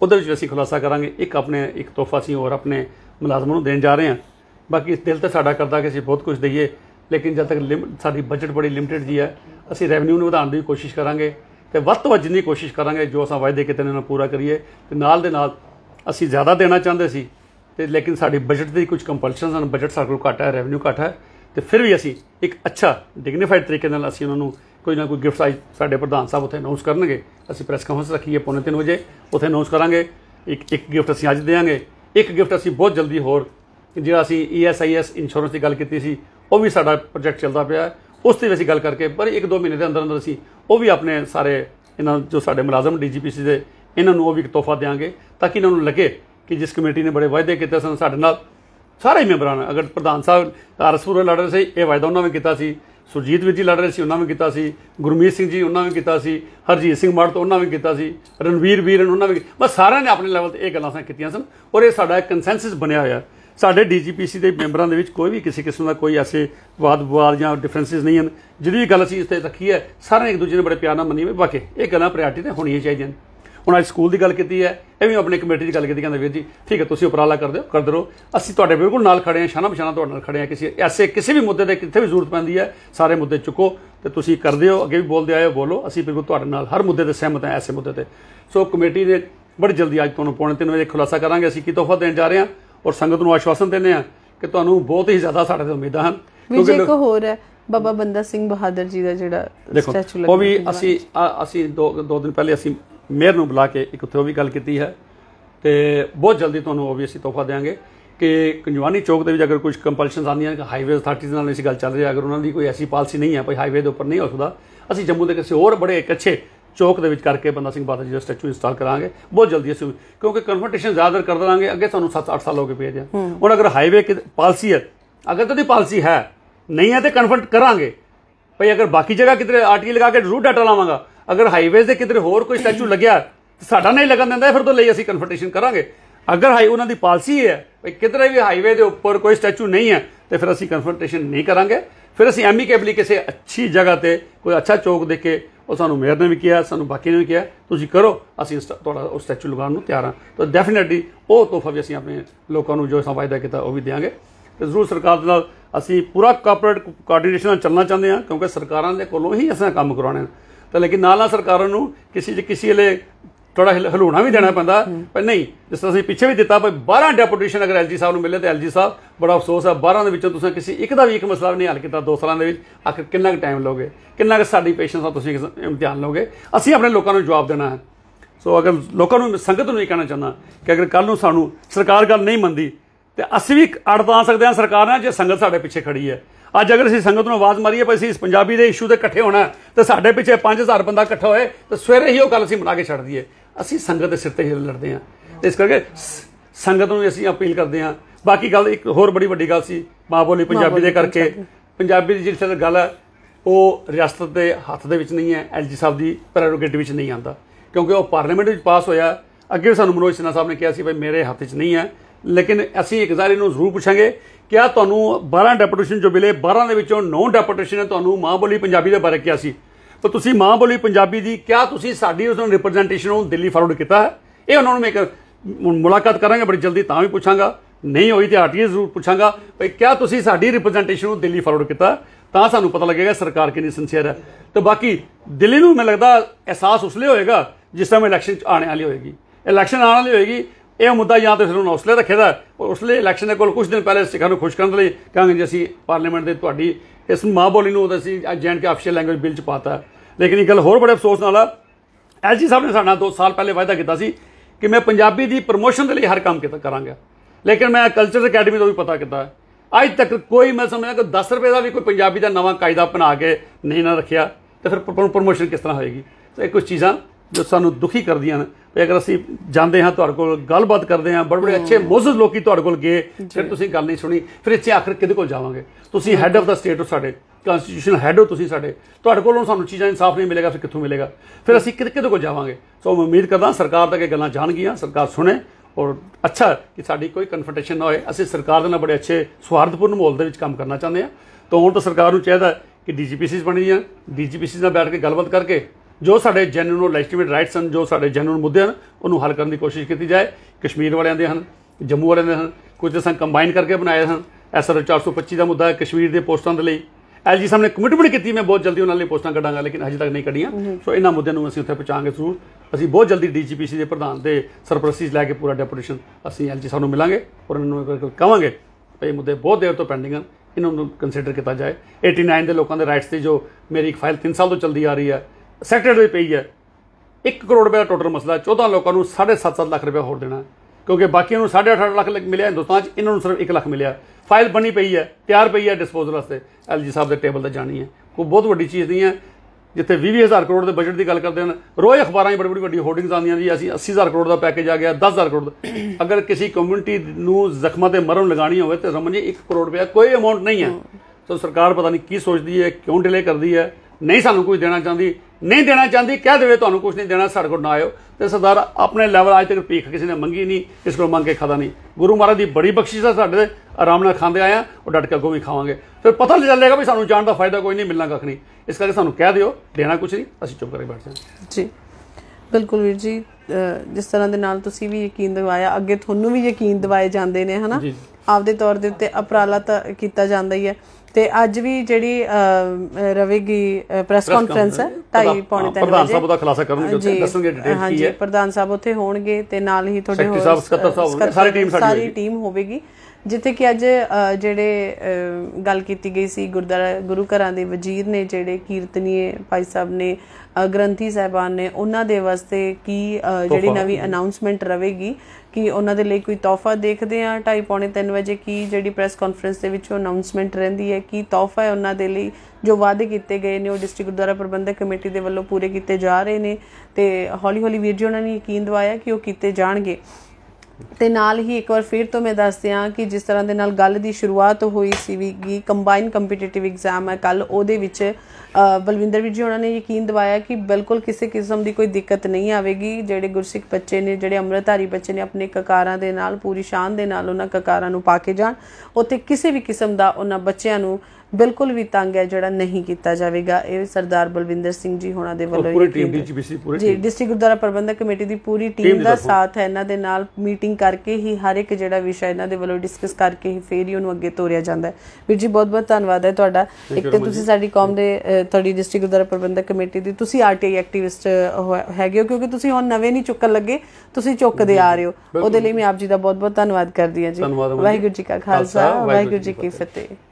ਉਹਦੇ ਵਿੱਚ ਅਸੀਂ ਖੁਲਾਸਾ ਕਰਾਂਗੇ ਇੱਕ ਆਪਣੇ ਇੱਕ ਤੋਹਫਾ ਸੀ ਹੋਰ ਆਪਣੇ ਮੁਲਾਜ਼ਮਾਂ ਨੂੰ ਦੇਣ ਜਾ ਰਹੇ ਹਾਂ ਬਾਕੀ ਦਿਲ ਤੇ ਸਾਡਾ ਕਰਦਾ ਕਿ ਅਸੀਂ ਬਹੁਤ ਕੁਝ ਦਈਏ ਲੇਕਿਨ ਜਦ ਤੱਕ ਸਾਡੀ ਬਜਟ ਬੜੀ ਲਿਮਟਿਡ ਜੀ ਹੈ ਅਸੀਂ ਰੈਵਨਿਊ ਨੂੰ ਵਧਾਉਣ ਦੀ ਕੋਸ਼ਿਸ਼ ਕਰਾਂਗੇ ਤੇ ਵੱਧ ਤੋਂ ਵੱਧ ਜਿੰਨੀ ਕੋਸ਼ਿਸ਼ ਕਰਾਂਗੇ ਜੋ ਅਸਾਂ ਵਾਅਦੇ ਕੀਤੇ ਨੇ ਉਹਨਾਂ ਪੂਰਾ ਕਰੀਏ ਤੇ ਨਾਲ ਦੇ ਨਾਲ ਅਸੀਂ ਜ਼ਿਆਦਾ ਦੇਣਾ ਚਾਹੁੰਦੇ ਸੀ ਤੇ ਲੇਕਿਨ ਸਾਡੀ ਬਜਟ ਦੇ ਕੁਝ ਕੰਪਲਸ਼ਨਸ ਹਨ ਬਜਟ ਸਾਡੇ ਕੋਲ ਘਟਾ ਹੈ ਰੈਵਨਿਊ ਘਟਾ ਹੈ ਤੇ ਫਿਰ ਵੀ ਅਸੀਂ ਇੱਕ ਅੱਛਾ ਡਿਗਨੀਫਾਈਡ ਤਰੀਕੇ ਨਾਲ ਅਸੀਂ ਉਹਨਾਂ ਨੂੰ ਕੋਈ ਨਾ ਕੋਈ ਗਿਫਟ ਸਾਡੇ ਪ੍ਰਧਾਨ ਸਾਹਿਬ ਉੱਥੇ ਅਨਾਉਂਸ ਕਰਨਗੇ ਅਸੀਂ ਪ੍ਰੈਸ ਕਾਨਫਰੰਸ ਰੱਖੀ ਹੈ ਪੌਣੇ 3 ਵਜੇ ਉੱਥੇ ਅਨਾਉਂਸ ਕਰਾਂਗੇ ਇੱਕ ਇੱਕ ਗਿਫਟ ਅਸੀਂ ਅੱਜ ਦੇਵਾਂਗੇ ਇੱਕ ਗਿਫਟ ਅਸੀਂ ਬਹੁਤ ਜਲਦੀ ਹੋਰ ਜਿਹੜਾ ਅਸੀਂ ਈਐਸਆਈਐਸ e ਇੰਸ਼ੋਰੈਂਸ ਦੀ ਗੱਲ ਕੀਤੀ ਸੀ ਉਹ ਵੀ ਸਾਡਾ ਪ੍ਰੋਜੈਕਟ ਚੱਲਦਾ ਪਿਆ ਹੈ ਉਸ ਤੇ ਵੀ ਅਸੀਂ ਗੱਲ ਕਰਕੇ ਪਰ ਇੱਕ ਦੋ ਮਹੀਨੇ ਦੇ ਅੰਦਰ ਅੰਦਰ ਅਸੀਂ ਉਹ ਵੀ ਆਪਣੇ ਸਾਰੇ ਇਹਨਾਂ ਜੋ ਸਾਡੇ ਮੁਲਾਜ਼ਮ ਡੀਜੀਪੀਸੀ ਦੇ ਇਹਨਾਂ ਨੂੰ ਉਹ ਵੀ ਇੱਕ ਤੋਹਫਾ ਦੇਾਂਗੇ ਤਾਂ ਕਿ ਇਹਨਾਂ ਨੂੰ ਲੱਗੇ ਕਿ ਜਿਸ ਕਮੇਟੀ ਨੇ ਬੜੇ ਵਾਅਦੇ ਕੀਤੇ ਸਨ ਸਾਡੇ ਨਾਲ ਸਾਰੇ ਮੈਂਬਰਾਂ ਨੇ ਅਗਰ ਪ੍ਰਧਾਨ ਸਾਹਿਬ ਆਰਸੂਰ ਲੜ ਰਹੇ ਸੀ ਇਹ ਵਾਅਦਾ ਉਹਨਾਂ ਨੇ ਕੀਤਾ ਸੀ ਸੁਰਜੀਤ ਵਿੱਚ ਜੀ ਲੜ ਰਹੇ ਸੀ ਉਹਨਾਂ ਨੇ ਕੀਤਾ ਸੀ ਗੁਰਮੀਤ ਸਿੰਘ ਜੀ ਉਹਨਾਂ ਨੇ ਕੀਤਾ ਸੀ ਹਰਜੀਤ ਸਿੰਘ ਮਾੜ ਤੋਂ ਉਹਨਾਂ ਨੇ ਕੀਤਾ ਸੀ ਰਣਵੀਰ ਵੀਰ ਉਹਨਾਂ ਨੇ ਬਸ ਸਾਰਿਆਂ ਨੇ ਆਪਣੇ ਲੈਵਲ ਤੇ ਇਹ ਗੱਲਾਂ ਸਾਂ ਕੀਤੀਆਂ ਸਨ ਔਰ ਇਹ ਸਾਡਾ ਇੱਕ ਕੰਸੈਂਸਸ ਬਣਿਆ ਹੋਇਆ ਹੈ ਸਾਡੇ ਡੀਜੀਪੀਸੀ ਦੇ ਮੈਂਬਰਾਂ ਦੇ ਵਿੱਚ ਕੋਈ ਵੀ ਕਿਸੇ ਕਿਸਮ ਦਾ ਕੋਈ ਐਸੇ ਵਾਦ ਵਿਵਾਦ ਜਾਂ ਡਿਫਰੈਂਸਸ ਨਹੀਂ ਹਨ ਜਿਹੜੀ ਵੀ ਗੱਲ ਅਸੀਂ ਇਸ ਤੇ ਰੱਖੀ ਹੈ ਸਾਰੇ ਇੱਕ ਦੂਜੇ ਨੇ ਬੜੇ ਪਿਆਰ ਨਾਲ ਮੰਨੀ ਹੋਵੇ ਬਾਕੀ ਇਹ ਗੱਲਾਂ ਪ੍ਰਾਇਰਟੀ ਤੇ ਹੋਣੀਆਂ ਚਾਹੀਦੀਆਂ ਨੇ ਹੁਣ ਅੱਜ ਸਕੂਲ ਦੀ ਗੱਲ ਕੀਤੀ ਹੈ ਇਹ ਵੀ ਆਪਣੇ ਕਮੇਟੀ ਦੀ ਗੱਲ ਕੀਤੀ ਕਹਿੰਦੇ ਵੀਰ ਜੀ ਠੀਕ ਹੈ ਤੁਸੀਂ ਉਪਰਾਲਾ ਕਰਦੇ ਹੋ ਕਰਦੇ ਰਹੋ ਅਸੀਂ ਤੁਹਾਡੇ ਬਿਲਕੁਲ ਨਾਲ ਖੜੇ ਹਾਂ ਸ਼ਾਨਾ ਬਸ਼ਾਨਾ ਤੁਹਾਡੇ ਨਾਲ ਖੜੇ ਹਾਂ ਕਿਸੇ ਐਸੇ ਕਿਸੇ ਵੀ ਮੁੱਦੇ ਤੇ ਕਿੱਥੇ ਵੀ ਜ਼ਰੂਰਤ ਪੈਂਦੀ ਹੈ ਸਾਰੇ ਮੁੱਦੇ ਚੁੱਕੋ ਤੇ ਤੁਸੀਂ ਕਰਦੇ ਹੋ ਅੱਗੇ ਵੀ ਬੋਲਦੇ ਆਏ ਹੋ ਬੋਲੋ ਅਸੀਂ ਬਿਲਕੁਲ ਤੁਹਾਡੇ ਨਾਲ ਹਰ ਮੁੱਦੇ ਤੇ ਸਹਿਮਤ ਹਾਂ ਐਸੇ ਮੁੱਦੇ ਤੇ ਸੋ ਕਮੇਟੀ ਦੇ ਬੜੀ ਜਲਦੀ ਅੱਜ ਤੁਹਾਨੂੰ ਪੌਣੇ 3 ਵਜੇ ਖੁਲਾਸਾ ਕਰਾਂਗੇ ਅਸੀਂ ਕੀ ਤੋਹਫਾ ਦੇਣ ਜਾ ਰਹੇ ਹਾਂ ਔਰ ਸੰਗਤ ਨੂੰ ਆਸ਼ਵਾਸਨ ਦਿੰਦੇ ਆ ਕਿ ਤੁਹਾਨੂੰ ਬਹੁਤ ਹੀ ਜ਼ਿਆਦਾ ਸਾਡੇ ਤੋਂ ਉਮੀਦਾਂ ਹਨ ਕਿਉਂਕਿ ਇੱਕ ਹੋਰ ਹੈ ਬਾਬਾ ਬੰਦਾ ਸਿੰਘ ਬਹਾਦਰ ਜੀ ਦਾ ਜਿਹੜਾ ਸਟੈਚੂ ਲੱਗਾ ਉਹ ਵੀ ਅਸੀਂ ਅਸੀਂ ਦੋ ਦੋ ਦਿਨ ਪਹਿਲੇ ਅਸੀਂ ਮੇਅਰ ਨੂੰ ਬੁਲਾ ਕੇ ਇੱਕ ਉੱਥੇ ਉਹ ਵੀ ਗੱਲ ਕੀਤੀ ਹੈ ਤੇ ਬਹੁਤ ਜਲਦੀ ਤੁਹਾਨੂੰ ਆਬਵੀਅਸੀ ਤੋਹਫਾ ਦੇਵਾਂਗੇ ਕਿ ਕੰਜਵਾਨੀ ਚੌਕ ਦੇ ਵਿੱਚ ਅਗਰ ਕੁਝ ਕੰਪਲਸ਼ਨਸ ਆਉਂਦੀਆਂ ਕਿ ਹਾਈਵੇ ਅਥਾਰਟੀਜ਼ ਨਾਲ ਇਸ ਗੱਲ ਚੱਲ ਰਹੀ ਹੈ ਅਗਰ ਉਹਨਾਂ ਦੀ ਕੋਈ ਐਸੀ ਪਾਲਿਸੀ ਨਹੀਂ ਹੈ ਭਾਈ ਹਾਈਵੇ ਦੇ ਉੱਪਰ ਨਹੀਂ ਹੋ ਸਕਦਾ ਅਸੀਂ ਜੰਮੂ ਦੇ ਕਿਸੇ ਹੋਰ ਬੜੇ ਇੱਕ ਅੱਛੇ ਚੌਕ ਦੇ ਵਿੱਚ ਕਰਕੇ ਬੰਦਾ ਸਿੰਘ ਬਹਾਦਰ ਜੀ ਦਾ ਸਟੈਚੂ ਇੰਸਟਾਲ ਕਰਾਂਗੇ ਬਹੁਤ ਜਲਦੀ ਅਸੀਂ ਕਿਉਂਕਿ ਕਨਫਰਟੇਸ਼ਨ ਜ਼ਿਆਦਾ ਕਰ ਦਾਂਗੇ ਅੱਗੇ ਸਾਨੂੰ 7-8 ਸਾਲ ਹੋ ਗਏ ਪਏ ਆ ਹੁਣ ਅਗਰ ਹਾਈਵੇ ਕੀ ਪਾਲਸੀ ਹੈ ਅਗਰ ਤਾਂ ਦੀ ਪਾਲਸੀ ਹੈ ਨਹੀਂ ਹੈ ਤੇ ਕਨਫਰਟ ਕਰਾਂਗੇ ਭਈ ਅਗਰ ਬਾਕੀ ਜਗ੍ਹਾ ਕਿਤੇ ਆਰਟੀ ਲਗਾ ਕੇ ਰੂਟ ਡਾਟਾ ਲਾਵਾਂਗਾ ਅਗਰ ਹਾਈਵੇਜ਼ ਦੇ ਕਿਤੇ ਹੋਰ ਕੋਈ ਸਟੈਚੂ ਲੱਗਿਆ ਸਾਡਾ ਨਹੀਂ ਲੱਗਣ ਦਿੰਦਾ ਫਿਰ ਤੋਂ ਲਈ ਅਸੀਂ ਕਨਫਰਟੇਸ਼ਨ ਕਰਾਂਗੇ ਅਗਰ ਹਾਈ ਉਹਨਾਂ ਦੀ ਪਾਲਸੀ ਹੈ ਭਈ ਕਿਤੇ ਵੀ ਹਾਈਵੇ ਦੇ ਉੱਪਰ ਕੋਈ ਸਟੈਚੂ ਨਹੀਂ ਹੈ ਤੇ ਫਿਰ ਅਸੀਂ ਕਨਫਰਟੇਸ਼ਨ ਨਹੀਂ ਕਰਾਂਗੇ ਫਿਰ ਅਸੀਂ ਐਮੀ ਕੇਬਲੀ ਕਿਸੇ ਅੱਛੀ ਜਗ੍ਹਾ ਤੇ ਕੋਈ ਅੱਛਾ ਚੌਕ ਦੇ ਕੇ ਉਹ ਸਾਨੂੰ ਮੇਅਰ ਨੇ ਵੀ ਕਿਹਾ ਸਾਨੂੰ ਬਾਕੀ ਨੇ ਵੀ ਕਿਹਾ ਤੁਸੀਂ ਕਰੋ ਅਸੀਂ ਤੁਹਾਡਾ ਉਹ ਸਟੈਚੂ ਲਗਾਉਣ ਨੂੰ ਤਿਆਰ ਹਾਂ ਤਾਂ ਡੈਫੀਨਿਟਲੀ ਉਹ ਤੋਹਫਾ ਵੀ ਅਸੀਂ ਆਪਣੇ ਲੋਕਾਂ ਨੂੰ ਜੋ ਵਾਅਦਾ ਕੀਤਾ ਉਹ ਵੀ ਦੇਵਾਂਗੇ ਤੇ ਜ਼ਰੂਰ ਸਰਕਾਰ ਦੇ ਨਾਲ ਅਸੀਂ ਪੂਰਾ ਕੋਆਪਰੇਟ ਕੋਆਰਡੀਨੇਸ਼ਨ ਨਾਲ ਚੱਲਣਾ ਚਾਹੁੰਦੇ ਹਾਂ ਕਿਉਂਕਿ ਸਰਕਾਰਾਂ ਦੇ ਕੋਲੋਂ ਹੀ ਅਸਾਂ ਕੰਮ ਕਰਾਉਣੇ ਤਾਂ ਲੇਕਿਨ ਨਾਲ ਨਾਲ ਸਰਕਾਰਾਂ ਨੂੰ ਕਿਸੇ ਜੇ ਕਿਸੇ ਲਈ ਥੋੜਾ ਹਲੂਣਾ ਵੀ ਦੇਣਾ ਪੈਂਦਾ ਪਰ ਨਹੀਂ ਜਿਸ ਤਰ੍ਹਾਂ ਅਸੀਂ ਪਿੱਛੇ ਵੀ ਦਿੱਤਾ ਪਰ 12 ਡੈਪੂਟੇਸ਼ਨ ਅਗਰ ਐਲਜੀ ਸਾਹਿਬ ਨੂੰ ਮਿਲੇ ਤੇ ਐਲਜੀ ਸਾਹਿਬ ਬੜਾ ਅਫਸੋਸ ਹੈ 12 ਦੇ ਵਿੱਚੋਂ ਤੁਸੀਂ ਕਿਸੇ ਇੱਕ ਦਾ ਵੀ ਇੱਕ ਮਸਲਾ ਨਹੀਂ ਹੱਲ ਕੀਤਾ ਦੋ ਸਾਲਾਂ ਦੇ ਵਿੱਚ ਆਖਰ ਕਿੰਨਾ ਕੁ ਟਾਈਮ ਲੋਗੇ ਕਿੰਨਾ ਕੁ ਸਾਡੀ ਪੇਸ਼ੈਂਸ ਆ ਤੁਸੀਂ ਇਮਤਿਹਾਨ ਲੋਗੇ ਅਸੀਂ ਆਪਣੇ ਲੋਕਾਂ ਨੂੰ ਜਵਾਬ ਦੇਣਾ ਹੈ ਸੋ ਅਗਰ ਲੋਕਾਂ ਨੂੰ ਸੰਗਤ ਨੂੰ ਇਹ ਕਹਿਣਾ ਚਾਹੁੰਦਾ ਕਿ ਅਗਰ ਕੱਲ ਨੂੰ ਸਾਨੂੰ ਸਰਕਾਰ ਗੱਲ ਨਹੀਂ ਮੰਨਦੀ ਤੇ ਅਸੀਂ ਵੀ ਅੜ ਤਾਂ ਸਕਦੇ ਹਾਂ ਸਰਕਾਰ ਨਾਲ ਜੇ ਸੰਗਤ ਸਾਡੇ ਪਿੱਛੇ ਖੜੀ ਹੈ ਅੱਜ ਅਗਰ ਅਸੀਂ ਸੰਗਤ ਨੂੰ ਆਵਾਜ਼ ਮਾਰੀਏ ਪਰ ਅਸੀਂ ਇਸ ਪੰਜਾਬੀ ਦੇ ਇਸ਼ੂ ਤੇ ਇਕੱਠੇ ਹੋਣਾ ਤੇ ਸਾਡੇ ਪਿੱਛੇ 5000 ਬੰਦਾ ਇਕੱਠਾ ਹੋਏ ਤੇ ਸਵੇਰੇ ਹੀ ਉਹ ਗੱਲ ਅਸੀਂ ਮਨਾ ਕੇ ਛੱਡ ਦਈਏ ਅਸੀਂ ਸੰਗਤ ਦੇ ਸਿਰ ਤੇ ਹੀ ਲੜਦੇ ਆ ਇਸ ਕਰਕੇ ਸੰਗਤ ਨੂੰ ਅਸੀਂ ਅਪੀਲ ਕਰਦੇ ਆ ਬਾਕੀ ਗੱਲ ਇੱਕ ਹੋਰ ਬੜੀ ਵੱਡੀ ਗੱਲ ਸੀ ਮਾਂ ਬੋਲੀ ਪੰਜਾਬੀ ਦੇ ਕਰਕੇ ਪੰਜਾਬੀ ਦੀ ਜਿਹੜੀ ਗੱਲ ਹੈ ਉਹ ਰਿਆਸਤ ਦੇ ਹੱਥ ਦੇ ਵਿੱਚ ਨਹੀਂ ਹੈ ਐਲਜੀ ਸਾਹਿਬ ਦੀ ਪ੍ਰੈਰੋਗੇਟਿਵ ਵਿੱਚ ਨਹੀਂ ਆਂਦਾ ਕਿਉਂਕਿ ਉਹ ਪਾਰਲੀਮੈਂਟ ਵਿੱਚ ਪਾਸ ਹੋਇਆ ਅੱਗੇ ਸਾਨੂੰ ਮਨੋਜ ਸਿਨਾ ਸਾਹਿਬ ਨੇ ਕਿਹਾ ਸੀ ਭਾਈ ਮੇਰੇ ਹੱਥ 'ਚ ਨਹੀਂ ਹੈ ਲੇਕਿਨ ਅਸੀਂ ਇੱਕ ਜ਼ਾਰੀ ਨੂੰ ਜ਼ਰੂਰ ਪੁੱਛਾਂਗੇ ਕਿ ਆ ਤੁਹਾਨੂੰ 12 ਡੈਪੂਟੇਸ਼ਨ ਜੋ ਮਿਲੇ 12 ਦੇ ਵਿੱਚੋਂ 9 ਡੈਪੂਟੇਸ਼ਨ ਤੁਹਾਨੂੰ ਮਾਂ ਬੋਲੀ ਪੰਜਾਬੀ ਦੇ ਬਾਰੇ ਕਿਹਾ ਸੀ ਤਾਂ ਤੁਸੀਂ ਮਾਂ ਬੋਲੀ ਪੰਜਾਬੀ ਦੀ ਕਿਆ ਤੁਸੀਂ ਸਾਡੀ ਉਸ ਨੂੰ ਰਿਪਰੈਜ਼ੈਂਟੇਸ਼ਨ ਨੂੰ ਦਿੱਲੀ ਫਾਰਵਰਡ ਕੀਤਾ ਹੈ ਇਹ ਉਹਨਾਂ ਨੂੰ ਮੈਂ ਇੱਕ ਮੁਲਾਕਾਤ ਕਰਾਂਗੇ ਬੜੀ ਜਲਦੀ ਤਾਂ ਵੀ ਪੁੱਛਾਂਗਾ ਨਹੀਂ ਹੋਈ ਤੇ ਆਰਟੀਏ ਜ਼ਰੂਰ ਪੁੱਛਾਂਗਾ ਭਈ ਕਿਆ ਤੁਸੀਂ ਸਾਡੀ ਰਿਪਰੈਜ਼ੈਂਟੇਸ਼ਨ ਨੂੰ ਦਿੱਲੀ ਫਾਰਵਰਡ ਕੀਤਾ ਤਾਂ ਸਾਨੂੰ ਪਤਾ ਲੱਗੇਗਾ ਸਰਕਾਰ ਕਿੰਨੀ ਸਿੰਸੀਅਰ ਹੈ ਤੇ ਬਾਕੀ ਦਿੱਲੀ ਨੂੰ ਮੈਨੂੰ ਲੱਗਦਾ ਅਹਿਸਾਸ ਉਸਲੇ ਹੋਏਗਾ ਜਿਸ ਸਮੇਂ ਇਲੈਕਸ਼ਨ ਆਣੇ ਵਾਲੀ ਹੋਏਗੀ ਇਲੈਕਸ਼ਨ ਆਣ ਵਾਲੀ ਹੋਏਗੀ ਇਹ ਮੁੱਦਾ ਜਾਂ ਤੇ ਫਿਰ ਉਹਨਾਂ ਹੌਸਲੇ ਰੱਖੇਦਾ ਲਈ ਇਲੈਕਸ਼ਨ ਦੇ ਕੋਲ ਕੁਝ ਦਿਨ ਪਹਿਲੇ ਸਿੱਖਾਂ ਨੂੰ ਖੁਸ਼ ਕਰਨ ਲਈ ਕਹਾਂਗੇ ਜੀ ਅਸੀਂ ਪਾਰਲੀਮੈਂਟ ਦੇ ਤੁਹਾਡੀ ਇਸ ਮਾਂ ਬੋਲੀ ਨੂੰ ਅਸੀਂ J and K official language bill ਚ ਪਾਤਾ ਲੇਕਿਨ ਇਹ ਗੱਲ ਹੋਰ ਬੜੇ ਅਫਸੋਸ ਨਾਲ ਆ ਐਲਜੀ ਸਾਹਿਬ ਨੇ ਸਾਡਾ 2 ਸਾਲ ਪਹਿਲੇ ਵਾਅਦਾ ਕੀਤਾ ਸੀ ਕਿ ਮੈਂ ਪੰਜਾਬੀ ਦੀ ਪ੍ਰੋਮੋਸ਼ਨ ਦੇ ਲਈ ਹਰ ਕੰਮ ਕੀਤਾ ਕਰਾਂਗਾ ਲੇਕਿਨ ਮੈਂ ਕਲਚਰ ਅਕੈਡਮੀ ਤੋਂ ਵੀ ਪਤਾ ਕੀਤਾ ਅੱਜ ਤੱਕ ਕੋਈ ਮੈਂ ਸਮਝਦਾ ਕਿ 10 ਰੁਪਏ ਦਾ ਵੀ ਕੋਈ ਪੰਜਾਬੀ ਦਾ ਨਵਾਂ ਕਾਇਦਾ ਬਣਾ ਕੇ ਨਹੀਂ ਨਾ ਰੱਖਿਆ ਤੇ ਫਿਰ ਪ੍ਰੋਮੋਸ਼ਨ ਕਿਸ ਤਰ੍ਹਾਂ ਹੋਏਗੀ ਤੇ ਕੁਝ ਚੀਜ਼ਾਂ ਜੋ ਸਾਨੂੰ ਦੁਖੀ ਕਰਦੀਆਂ ਨੇ ਵੀ ਅਗਰ ਅਸੀਂ ਜਾਂਦੇ ਹਾਂ ਤੁਹਾਡੇ ਕੋਲ ਗੱਲਬਾਤ ਕਰਦੇ ਹਾਂ ਬੜੇ ਬੜੇ ਅੱਛੇ ਮੌਜੂਦ ਲੋਕੀ ਤੁਹਾਡੇ ਕੋਲ ਗਏ ਫਿਰ ਤੁਸੀਂ ਗੱਲ ਨਹੀਂ ਸੁਣੀ ਫਿਰ ਇੱਥੇ ਆਖਰ ਕਿਹਦੇ ਕੋਲ ਜਾਵਾਂਗੇ ਤੁਸੀਂ ਹੈੱਡ ਆਫ ਦਾ ਸਟੇਟ ਹੋ ਸਾਡੇ ਕਨਸਟੀਟਿਊਸ਼ਨ ਹੈੱਡ ਹੋ ਤੁਸੀਂ ਸਾਡੇ ਤੁਹਾਡੇ ਕੋਲੋਂ ਸਾਨੂੰ ਚੀਜ਼ਾਂ ਇਨਸਾਫ ਨਹੀਂ ਮਿਲੇਗਾ ਫਿਰ ਕਿੱਥੋਂ ਮਿਲੇਗਾ ਫਿਰ ਅਸੀਂ ਕਿਹਦੇ ਕਿਹਦੇ ਕੋਲ ਜਾਵਾਂਗੇ ਸੋ ਮੈਂ ਉਮੀਦ ਕਰਦਾ ਸਰਕਾਰ ਤੱਕ ਇਹ ਗੱਲਾਂ ਜਾਣਗੀਆਂ ਸਰਕਾਰ ਸੁਣੇ ਔਰ ਅੱਛਾ ਕਿ ਸਾਡੀ ਕੋਈ ਕਨਫਰਟੇਸ਼ਨ ਨਾ ਹੋਏ ਅਸੀਂ ਸਰਕਾਰ ਦੇ ਨਾਲ ਬੜੇ ਅੱਛੇ ਸਵਾਰਥਪੂਰਨ ਮੋਲ ਦੇ ਵਿੱਚ ਕੰਮ ਕਰਨਾ ਚਾਹੁੰਦੇ ਆ ਤਾਂ ਹੁਣ ਤਾਂ ਸਰਕਾਰ ਨੂੰ ਚਾਹੀਦਾ ਕਿ ਡੀਜੀਪੀਸੀਸ ਬਣੀਆਂ ਡੀਜੀਪੀਸੀਸ ਨਾਲ ਬੈਠ ਕੇ ਗੱਲਬਾਤ ਕਰਕੇ ਜੋ ਸਾਡੇ ਜੈਨੂਨ ਲੈਜੀਟਿਮੇਟ ਰਾਈਟਸ ਹਨ ਜੋ ਸਾਡੇ ਜੈਨੂਨ ਮੁੱਦੇ ਹਨ ਉਹਨੂੰ ਹੱਲ ਕਰਨ ਦੀ ਕੋਸ਼ਿਸ਼ ਕੀਤੀ ਜਾਏ ਕਸ਼ਮੀਰ ਵਾਲਿਆਂ ਦੇ ਹਨ ਜੰਮੂ ਵਾਲਿਆਂ ਦੇ ਹਨ ਕੁਝ ਅਸਾਂ ਕੰਬਾਈਨ ਕਰਕੇ ਬਣਾਏ ਹਨ ਐਸਆਰ 425 ਦਾ ਮੁੱਦਾ ਹੈ ਕਸ਼ਮੀਰ ਦੇ ਪੋਸਟਾਂ ਦੇ ਲਈ ਐਲਜੀ ਸਾਹਿਬ ਨੇ ਕਮਿਟਮੈਂਟ ਕੀਤੀ ਮੈਂ ਬਹੁਤ ਜਲਦੀ ਉਹਨਾਂ ਲਈ ਪੋਸਟਾਂ ਕੱਢਾਂਗਾ ਲੇਕਿਨ ਅਜੇ ਤੱਕ ਨਹੀਂ ਕੱਢੀਆਂ ਸੋ ਇਹਨਾਂ ਮੁੱਦਿਆਂ ਨੂੰ ਅਸੀਂ ਉੱਥੇ ਪਹੁੰਚਾਂਗੇ ਜ਼ਰੂਰ ਅਸੀਂ ਬਹੁਤ ਜਲਦੀ ਡੀਜੀਪੀਸੀ ਦੇ ਪ੍ਰਧਾਨ ਦੇ ਸਰਪ੍ਰਸਤੀ ਲੈ ਕੇ ਪੂਰਾ ਡੈਪੂਟੇਸ਼ਨ ਅਸੀਂ ਐਲਜੀ ਸਾਹਿਬ ਨੂੰ ਮਿਲਾਂਗੇ ਔਰ ਉਹਨਾਂ ਨੂੰ ਕਹਾਂਗੇ ਇਹ ਮੁੱਦੇ ਬਹੁਤ ਦੇਰ ਤੋਂ ਪੈਂਡਿੰਗ ਹਨ ਇਹਨਾਂ ਨੂੰ ਕੰਸੀਡਰ ਕੀਤਾ ਜਾਏ 89 ਦੇ ਲੋਕਾਂ ਦੇ ਰਾਈਟਸ ਤੇ ਜੋ ਮੇਰੀ ਇੱਕ ਫਾਈਲ 3 ਸਾਲ ਤੋਂ ਚੱਲਦੀ ਆ ਰਹੀ ਹੈ ਦੇ ਪਈ ਹੈ 1 ਕਰੋੜ ਰੁਪਏ ਦਾ ਟੋਟਲ ਮਸਲਾ 14 ਲੋਕਾਂ ਨੂੰ 7.5 ਲੱਖ ਰੁਪਏ ਹੋਰ ਦੇਣਾ ਕਿਉਂਕਿ ਬਾਕੀਆਂ ਨੂੰ 8.5 ਲੱਖ ਮਿਲਿਆ ਹਿੰਦੁਸਤਾਨ 'ਚ ਇਹਨਾਂ ਨੂੰ ਸਿਰਫ 1 ਲੱਖ ਮਿਲਿਆ ਫਾਈਲ ਬਣੀ ਪਈ ਹੈ ਤਿਆਰ ਪਈ ਹੈ ਡਿਸਪੋਜ਼ਲ ਵਾਸਤੇ ਐਲਜੀ ਸਾਹਿਬ ਦੇ ਟੇਬਲ ਤੇ ਜਾਣੀ ਹੈ ਕੋਈ ਬਹੁਤ ਵੱਡੀ ਚੀਜ਼ ਨਹੀਂ ਹੈ ਜਿੱਥੇ 20000 ਕਰੋੜ ਦੇ ਬਜਟ ਦੀ ਗੱਲ ਕਰਦੇ ਹਨ ਰੋਜ਼ ਅਖਬਾਰਾਂ 'ਚ ਬੜੀ ਬੜੀ ਵੱਡੀ ਹੋਰਡਿੰਗਸ ਆਉਂਦੀਆਂ ਜੀ ਅਸੀਂ 80000 ਕਰੋੜ ਦਾ ਪੈਕੇਜ ਆ ਗਿਆ 10000 ਕਰੋੜ ਦਾ ਅਗਰ ਕਿਸੇ ਕਮਿਊਨਿਟੀ ਨੂੰ ਜ਼ਖਮਾਂ ਤੇ ਮਰਨ ਲਗਾਣੀ ਹੋਵੇ ਤੇ ਸਮਝੇ ਜੀ 1 ਕਰੋੜ ਰੁਪਏ ਕੋਈ ਅਮਾਉਂਟ ਨਹੀਂ ਹੈ ਸੋ ਸਰਕਾਰ ਪਤਾ ਨਹੀਂ ਕੀ ਸੋਚਦੀ ਹੈ ਕਿਉਂ ਡਿਲੇ ਕਰਦੀ ਹੈ ਨਹੀਂ ਸਾਨੂੰ ਕੁਝ ਦੇਣਾ ਚਾਹੁੰਦੀ ਨਹੀਂ ਦੇਣਾ ਚਾਹੁੰਦੀ ਕਹਿ ਦੇਵੇ ਤੁਹਾਨੂੰ ਕੁਝ ਨਹੀਂ ਦੇਣਾ ਸਾਡੇ ਕੋਲ ਨਾ ਆਇਓ ਤੇ ਸਰਦਾਰ ਆਪਣੇ ਲੈਵਲ ਅੱਜ ਤੱਕ ਭੀਖ ਕਿਸੇ ਨੇ ਮੰਗੀ ਨਹੀਂ ਇਸ ਕੋਲ ਮੰਗ ਕੇ ਖਾਦਾ ਨਹੀਂ ਗੁਰੂ ਮਹਾਰਾਜ ਦੀ ਬੜੀ ਬਖਸ਼ਿਸ਼ ਆ ਸਾਡੇ ਆਰਾਮ ਨਾਲ ਖਾਂਦੇ ਆਇਆ ਉਹ ਡਟ ਕੇ ਅੱਗੋਂ ਵੀ ਖਾਵਾਂਗੇ ਫਿਰ ਪਤਾ ਲੱਗੇਗਾ ਵੀ ਸਾਨੂੰ ਜਾਣ ਦਾ ਫਾਇਦਾ ਕੋਈ ਨਹੀਂ ਮਿਲਣਾ ਕੱਖ ਨਹੀਂ ਇਸ ਕਰਕੇ ਸਾਨੂੰ ਕਹਿ ਦਿਓ ਦੇਣਾ ਕੁਝ ਨਹੀਂ ਅਸੀਂ ਚੁੱਪ ਕਰਕੇ ਬੈਠ ਜਾਂਦੇ ਜੀ ਬਿਲਕੁਲ ਵੀਰ ਜੀ ਜਿਸ ਤਰ੍ਹਾਂ ਦੇ ਨਾਲ ਤੁਸੀਂ ਵੀ ਯਕੀਨ ਦਿਵਾਇਆ ਅੱਗੇ ਤੁਹਾਨੂੰ ਵੀ ਯਕੀਨ ਦਿਵਾਏ ਜਾਂਦੇ ਨੇ ਹਨਾ ਆਪਦੇ ਤੌਰ ਦੇ ਉੱਤੇ ਅਪਰਾਲਾ ਤਾਂ ਕੀਤਾ ਜਾਂਦਾ ਹੀ ਹੈ ਤੇ ਅੱਜ ਵੀ ਜਿਹੜੀ ਰਵੇਗੀ ਪ੍ਰੈਸ ਕਾਨਫਰੰਸ ਹੈ ਤਾਈ ਪੌਣੇ 3 ਵਜੇ ਪ੍ਰਧਾਨ ਸਾਹਿਬ ਦਾ ਖੁਲਾਸਾ ਕਰਨਗੇ ਦੱਸਣਗੇ ਡਿਟੇਲ ਕੀ ਹੈ ਹਾਂਜੀ ਪ੍ਰਧਾਨ ਸਾਹਿਬ ਉੱਥੇ ਹੋਣਗੇ ਤੇ ਨਾਲ ਹੀ ਤੁਹਾਡੇ ਹੋਰ ਸਾਰੇ ਸਾਰੀ ਟੀਮ ਸਾਡੀ ਸਾਰੀ ਟੀਮ ਹੋਵੇਗੀ ਜਿੱਥੇ ਕਿ ਅੱਜ ਜਿਹੜੇ ਗੱਲ ਕੀਤੀ ਗਈ ਸੀ ਗੁਰਦੁਆਰਾ ਗੁਰੂ ਘਰਾਂ ਦੇ ਵਜ਼ੀਰ ਨੇ ਜਿਹੜੇ ਕੀਰਤਨੀਏ ਭਾਈ ਸਾਹਿਬ ਨੇ ਗ੍ਰੰਥੀ ਸਹਿਬਾਨ ਨੇ ਉਹਨਾਂ ਦੇ ਵਾਸਤੇ ਕੀ ਜਿਹੜੀ ਨਵੀਂ ਅਨਾਉਂਸਮੈਂਟ ਰਵੇਗੀ ਕਿ ਉਹਨਾਂ ਦੇ ਲਈ ਕੋਈ ਤੋਹਫਾ ਦੇਖਦੇ ਆ 2:30 ਪੌਣੇ 3 ਵਜੇ ਕੀ ਜਿਹੜੀ ਪ੍ਰੈਸ ਕਾਨਫਰੰਸ ਦੇ ਵਿੱਚ ਉਹ ਅਨਾਉਂਸਮੈਂਟ ਰਹਿੰਦੀ ਹੈ ਕਿ ਤੋਹਫਾ ਹੈ ਉਹਨਾਂ ਦੇ ਲਈ ਜੋ ਵਾਅਦੇ ਕੀਤੇ ਗਏ ਨੇ ਉਹ ਡਿਸਟ੍ਰਿਕਟ ਗੁਰਦੁਆਰਾ ਪ੍ਰਬੰਧਕ ਕਮੇਟੀ ਦੇ ਵੱਲੋਂ ਪੂਰੇ ਕੀਤੇ ਜਾ ਰਹੇ ਨੇ ਤੇ ਹੌਲੀ-ਹੌਲੀ ਵੀਰ ਜੀ ਉਹਨਾਂ ਨੇ ਯਕੀਨ ਦਿਵਾਇਆ ਕਿ ਉਹ ਕੀਤੇ ਜਾਣਗੇ ਤੇ ਨਾਲ ਹੀ ਇੱਕ ਵਾਰ ਫਿਰ ਤੋਂ ਮੈਂ ਦੱਸ ਦਿਆਂ ਕਿ ਜਿਸ ਤਰ੍ਹਾਂ ਦੇ ਨਾਲ ਗੱਲ ਦੀ ਸ਼ੁਰੂਆਤ ਹੋਈ ਸੀ ਵੀ ਕਿ ਕੰਬਾਈਨ ਕੰਪੀਟੀਟਿਵ ਐਗਜ਼ਾਮ ਹੈ ਕੱਲ ਉਹਦੇ ਵਿੱਚ ਬਲਵਿੰਦਰ ਵੀਰ ਜੀ ਉਹਨਾਂ ਨੇ ਯਕੀਨ ਦਿਵਾਇਆ ਕਿ ਬਿਲਕੁਲ ਕਿਸੇ ਕਿਸਮ ਦੀ ਕੋਈ ਦਿੱਕਤ ਨਹੀਂ ਆਵੇਗੀ ਜਿਹੜੇ ਗੁਰਸਿੱਖ ਬੱਚੇ ਨੇ ਜਿਹੜੇ ਅੰਮ੍ਰਿਤਧਾਰੀ ਬੱਚੇ ਨੇ ਆਪਣੇ ਕਕਾਰਾਂ ਦੇ ਨਾਲ ਪੂਰੀ ਸ਼ਾਨ ਦੇ ਨਾਲ ਉਹਨਾਂ ਕਕਾਰਾਂ ਨੂੰ ਪਾ ਕੇ ਜਾਣ ਉੱਥੇ ਕਿਸੇ ਵੀ ਕਿਸਮ ਦਾ ਉਹਨਾਂ ਬੱਚਿਆਂ ਨੂੰ ਬਿਲਕੁਲ ਵੀ ਤੰਗ ਹੈ ਜਿਹੜਾ ਨਹੀਂ ਕੀਤਾ ਜਾਵੇਗਾ ਇਹ ਸਰਦਾਰ ਬਲਵਿੰਦਰ ਸਿੰਘ ਜੀ ਹੋਣਾ ਦੇ ਵੱਲੋਂ ਪੂਰੀ ਟੀਮ ਡੀਜੀਪੀਸੀ ਪੂਰੀ ਜੀ ਡਿਸਟ੍ਰਿਕਟ ਗੁਰਦੁਆਰਾ ਪ੍ਰਬੰਧਕ ਕਮੇਟੀ ਦੀ ਪੂਰੀ ਟੀਮ ਦਾ ਸਾਥ ਹੈ ਇਹਨਾਂ ਦੇ ਨਾਲ ਮੀਟਿੰਗ ਕਰਕੇ ਹੀ ਹਰ ਇੱਕ ਜਿਹੜਾ ਵਿਸ਼ਾ ਇਹਨਾਂ ਦੇ ਵੱਲੋਂ ਡਿਸਕਸ ਕਰਕੇ ਹੀ ਫੇਰ ਹੀ ਉਹਨੂੰ ਅੱਗੇ ਤੋਰਿਆ ਜਾਂਦਾ ਹੈ ਵੀਰ ਜੀ ਬਹੁਤ ਬਹੁਤ ਧੰਨਵਾਦ ਹੈ ਤੁਹਾਡਾ ਇੱਕ ਤੇ ਤੁਸੀਂ ਸਾਡੀ ਕੌਮ ਦੇ ਤੁਹਾਡੀ ਡਿਸਟ੍ਰਿਕਟ ਗੁਰਦੁਆਰਾ ਪ੍ਰਬੰਧਕ ਕਮੇਟੀ ਦੀ ਤੁਸੀਂ ਆਰਟੀਆਈ ਐਕਟਿਵਿਸਟ ਹੈਗੇ ਹੋ ਕਿਉਂਕਿ ਤੁਸੀਂ ਹੁਣ ਨਵੇਂ ਨਹੀਂ ਚੁੱਕਣ ਲੱਗੇ ਤੁਸੀਂ ਚੁੱਕਦੇ ਆ ਰਹੇ ਹੋ ਉਹਦੇ ਲਈ ਮੈਂ ਆਪ ਜੀ ਦਾ ਬਹੁਤ ਬਹੁਤ ਧੰਨਵਾਦ ਕਰਦੀ ਹਾਂ ਜੀ ਵਾਹਿਗੁਰੂ ਜੀ ਕਾ ਖਾਲਸਾ ਵਾਹਿਗੁਰੂ ਜੀ ਕੀ ਫਤਿਹ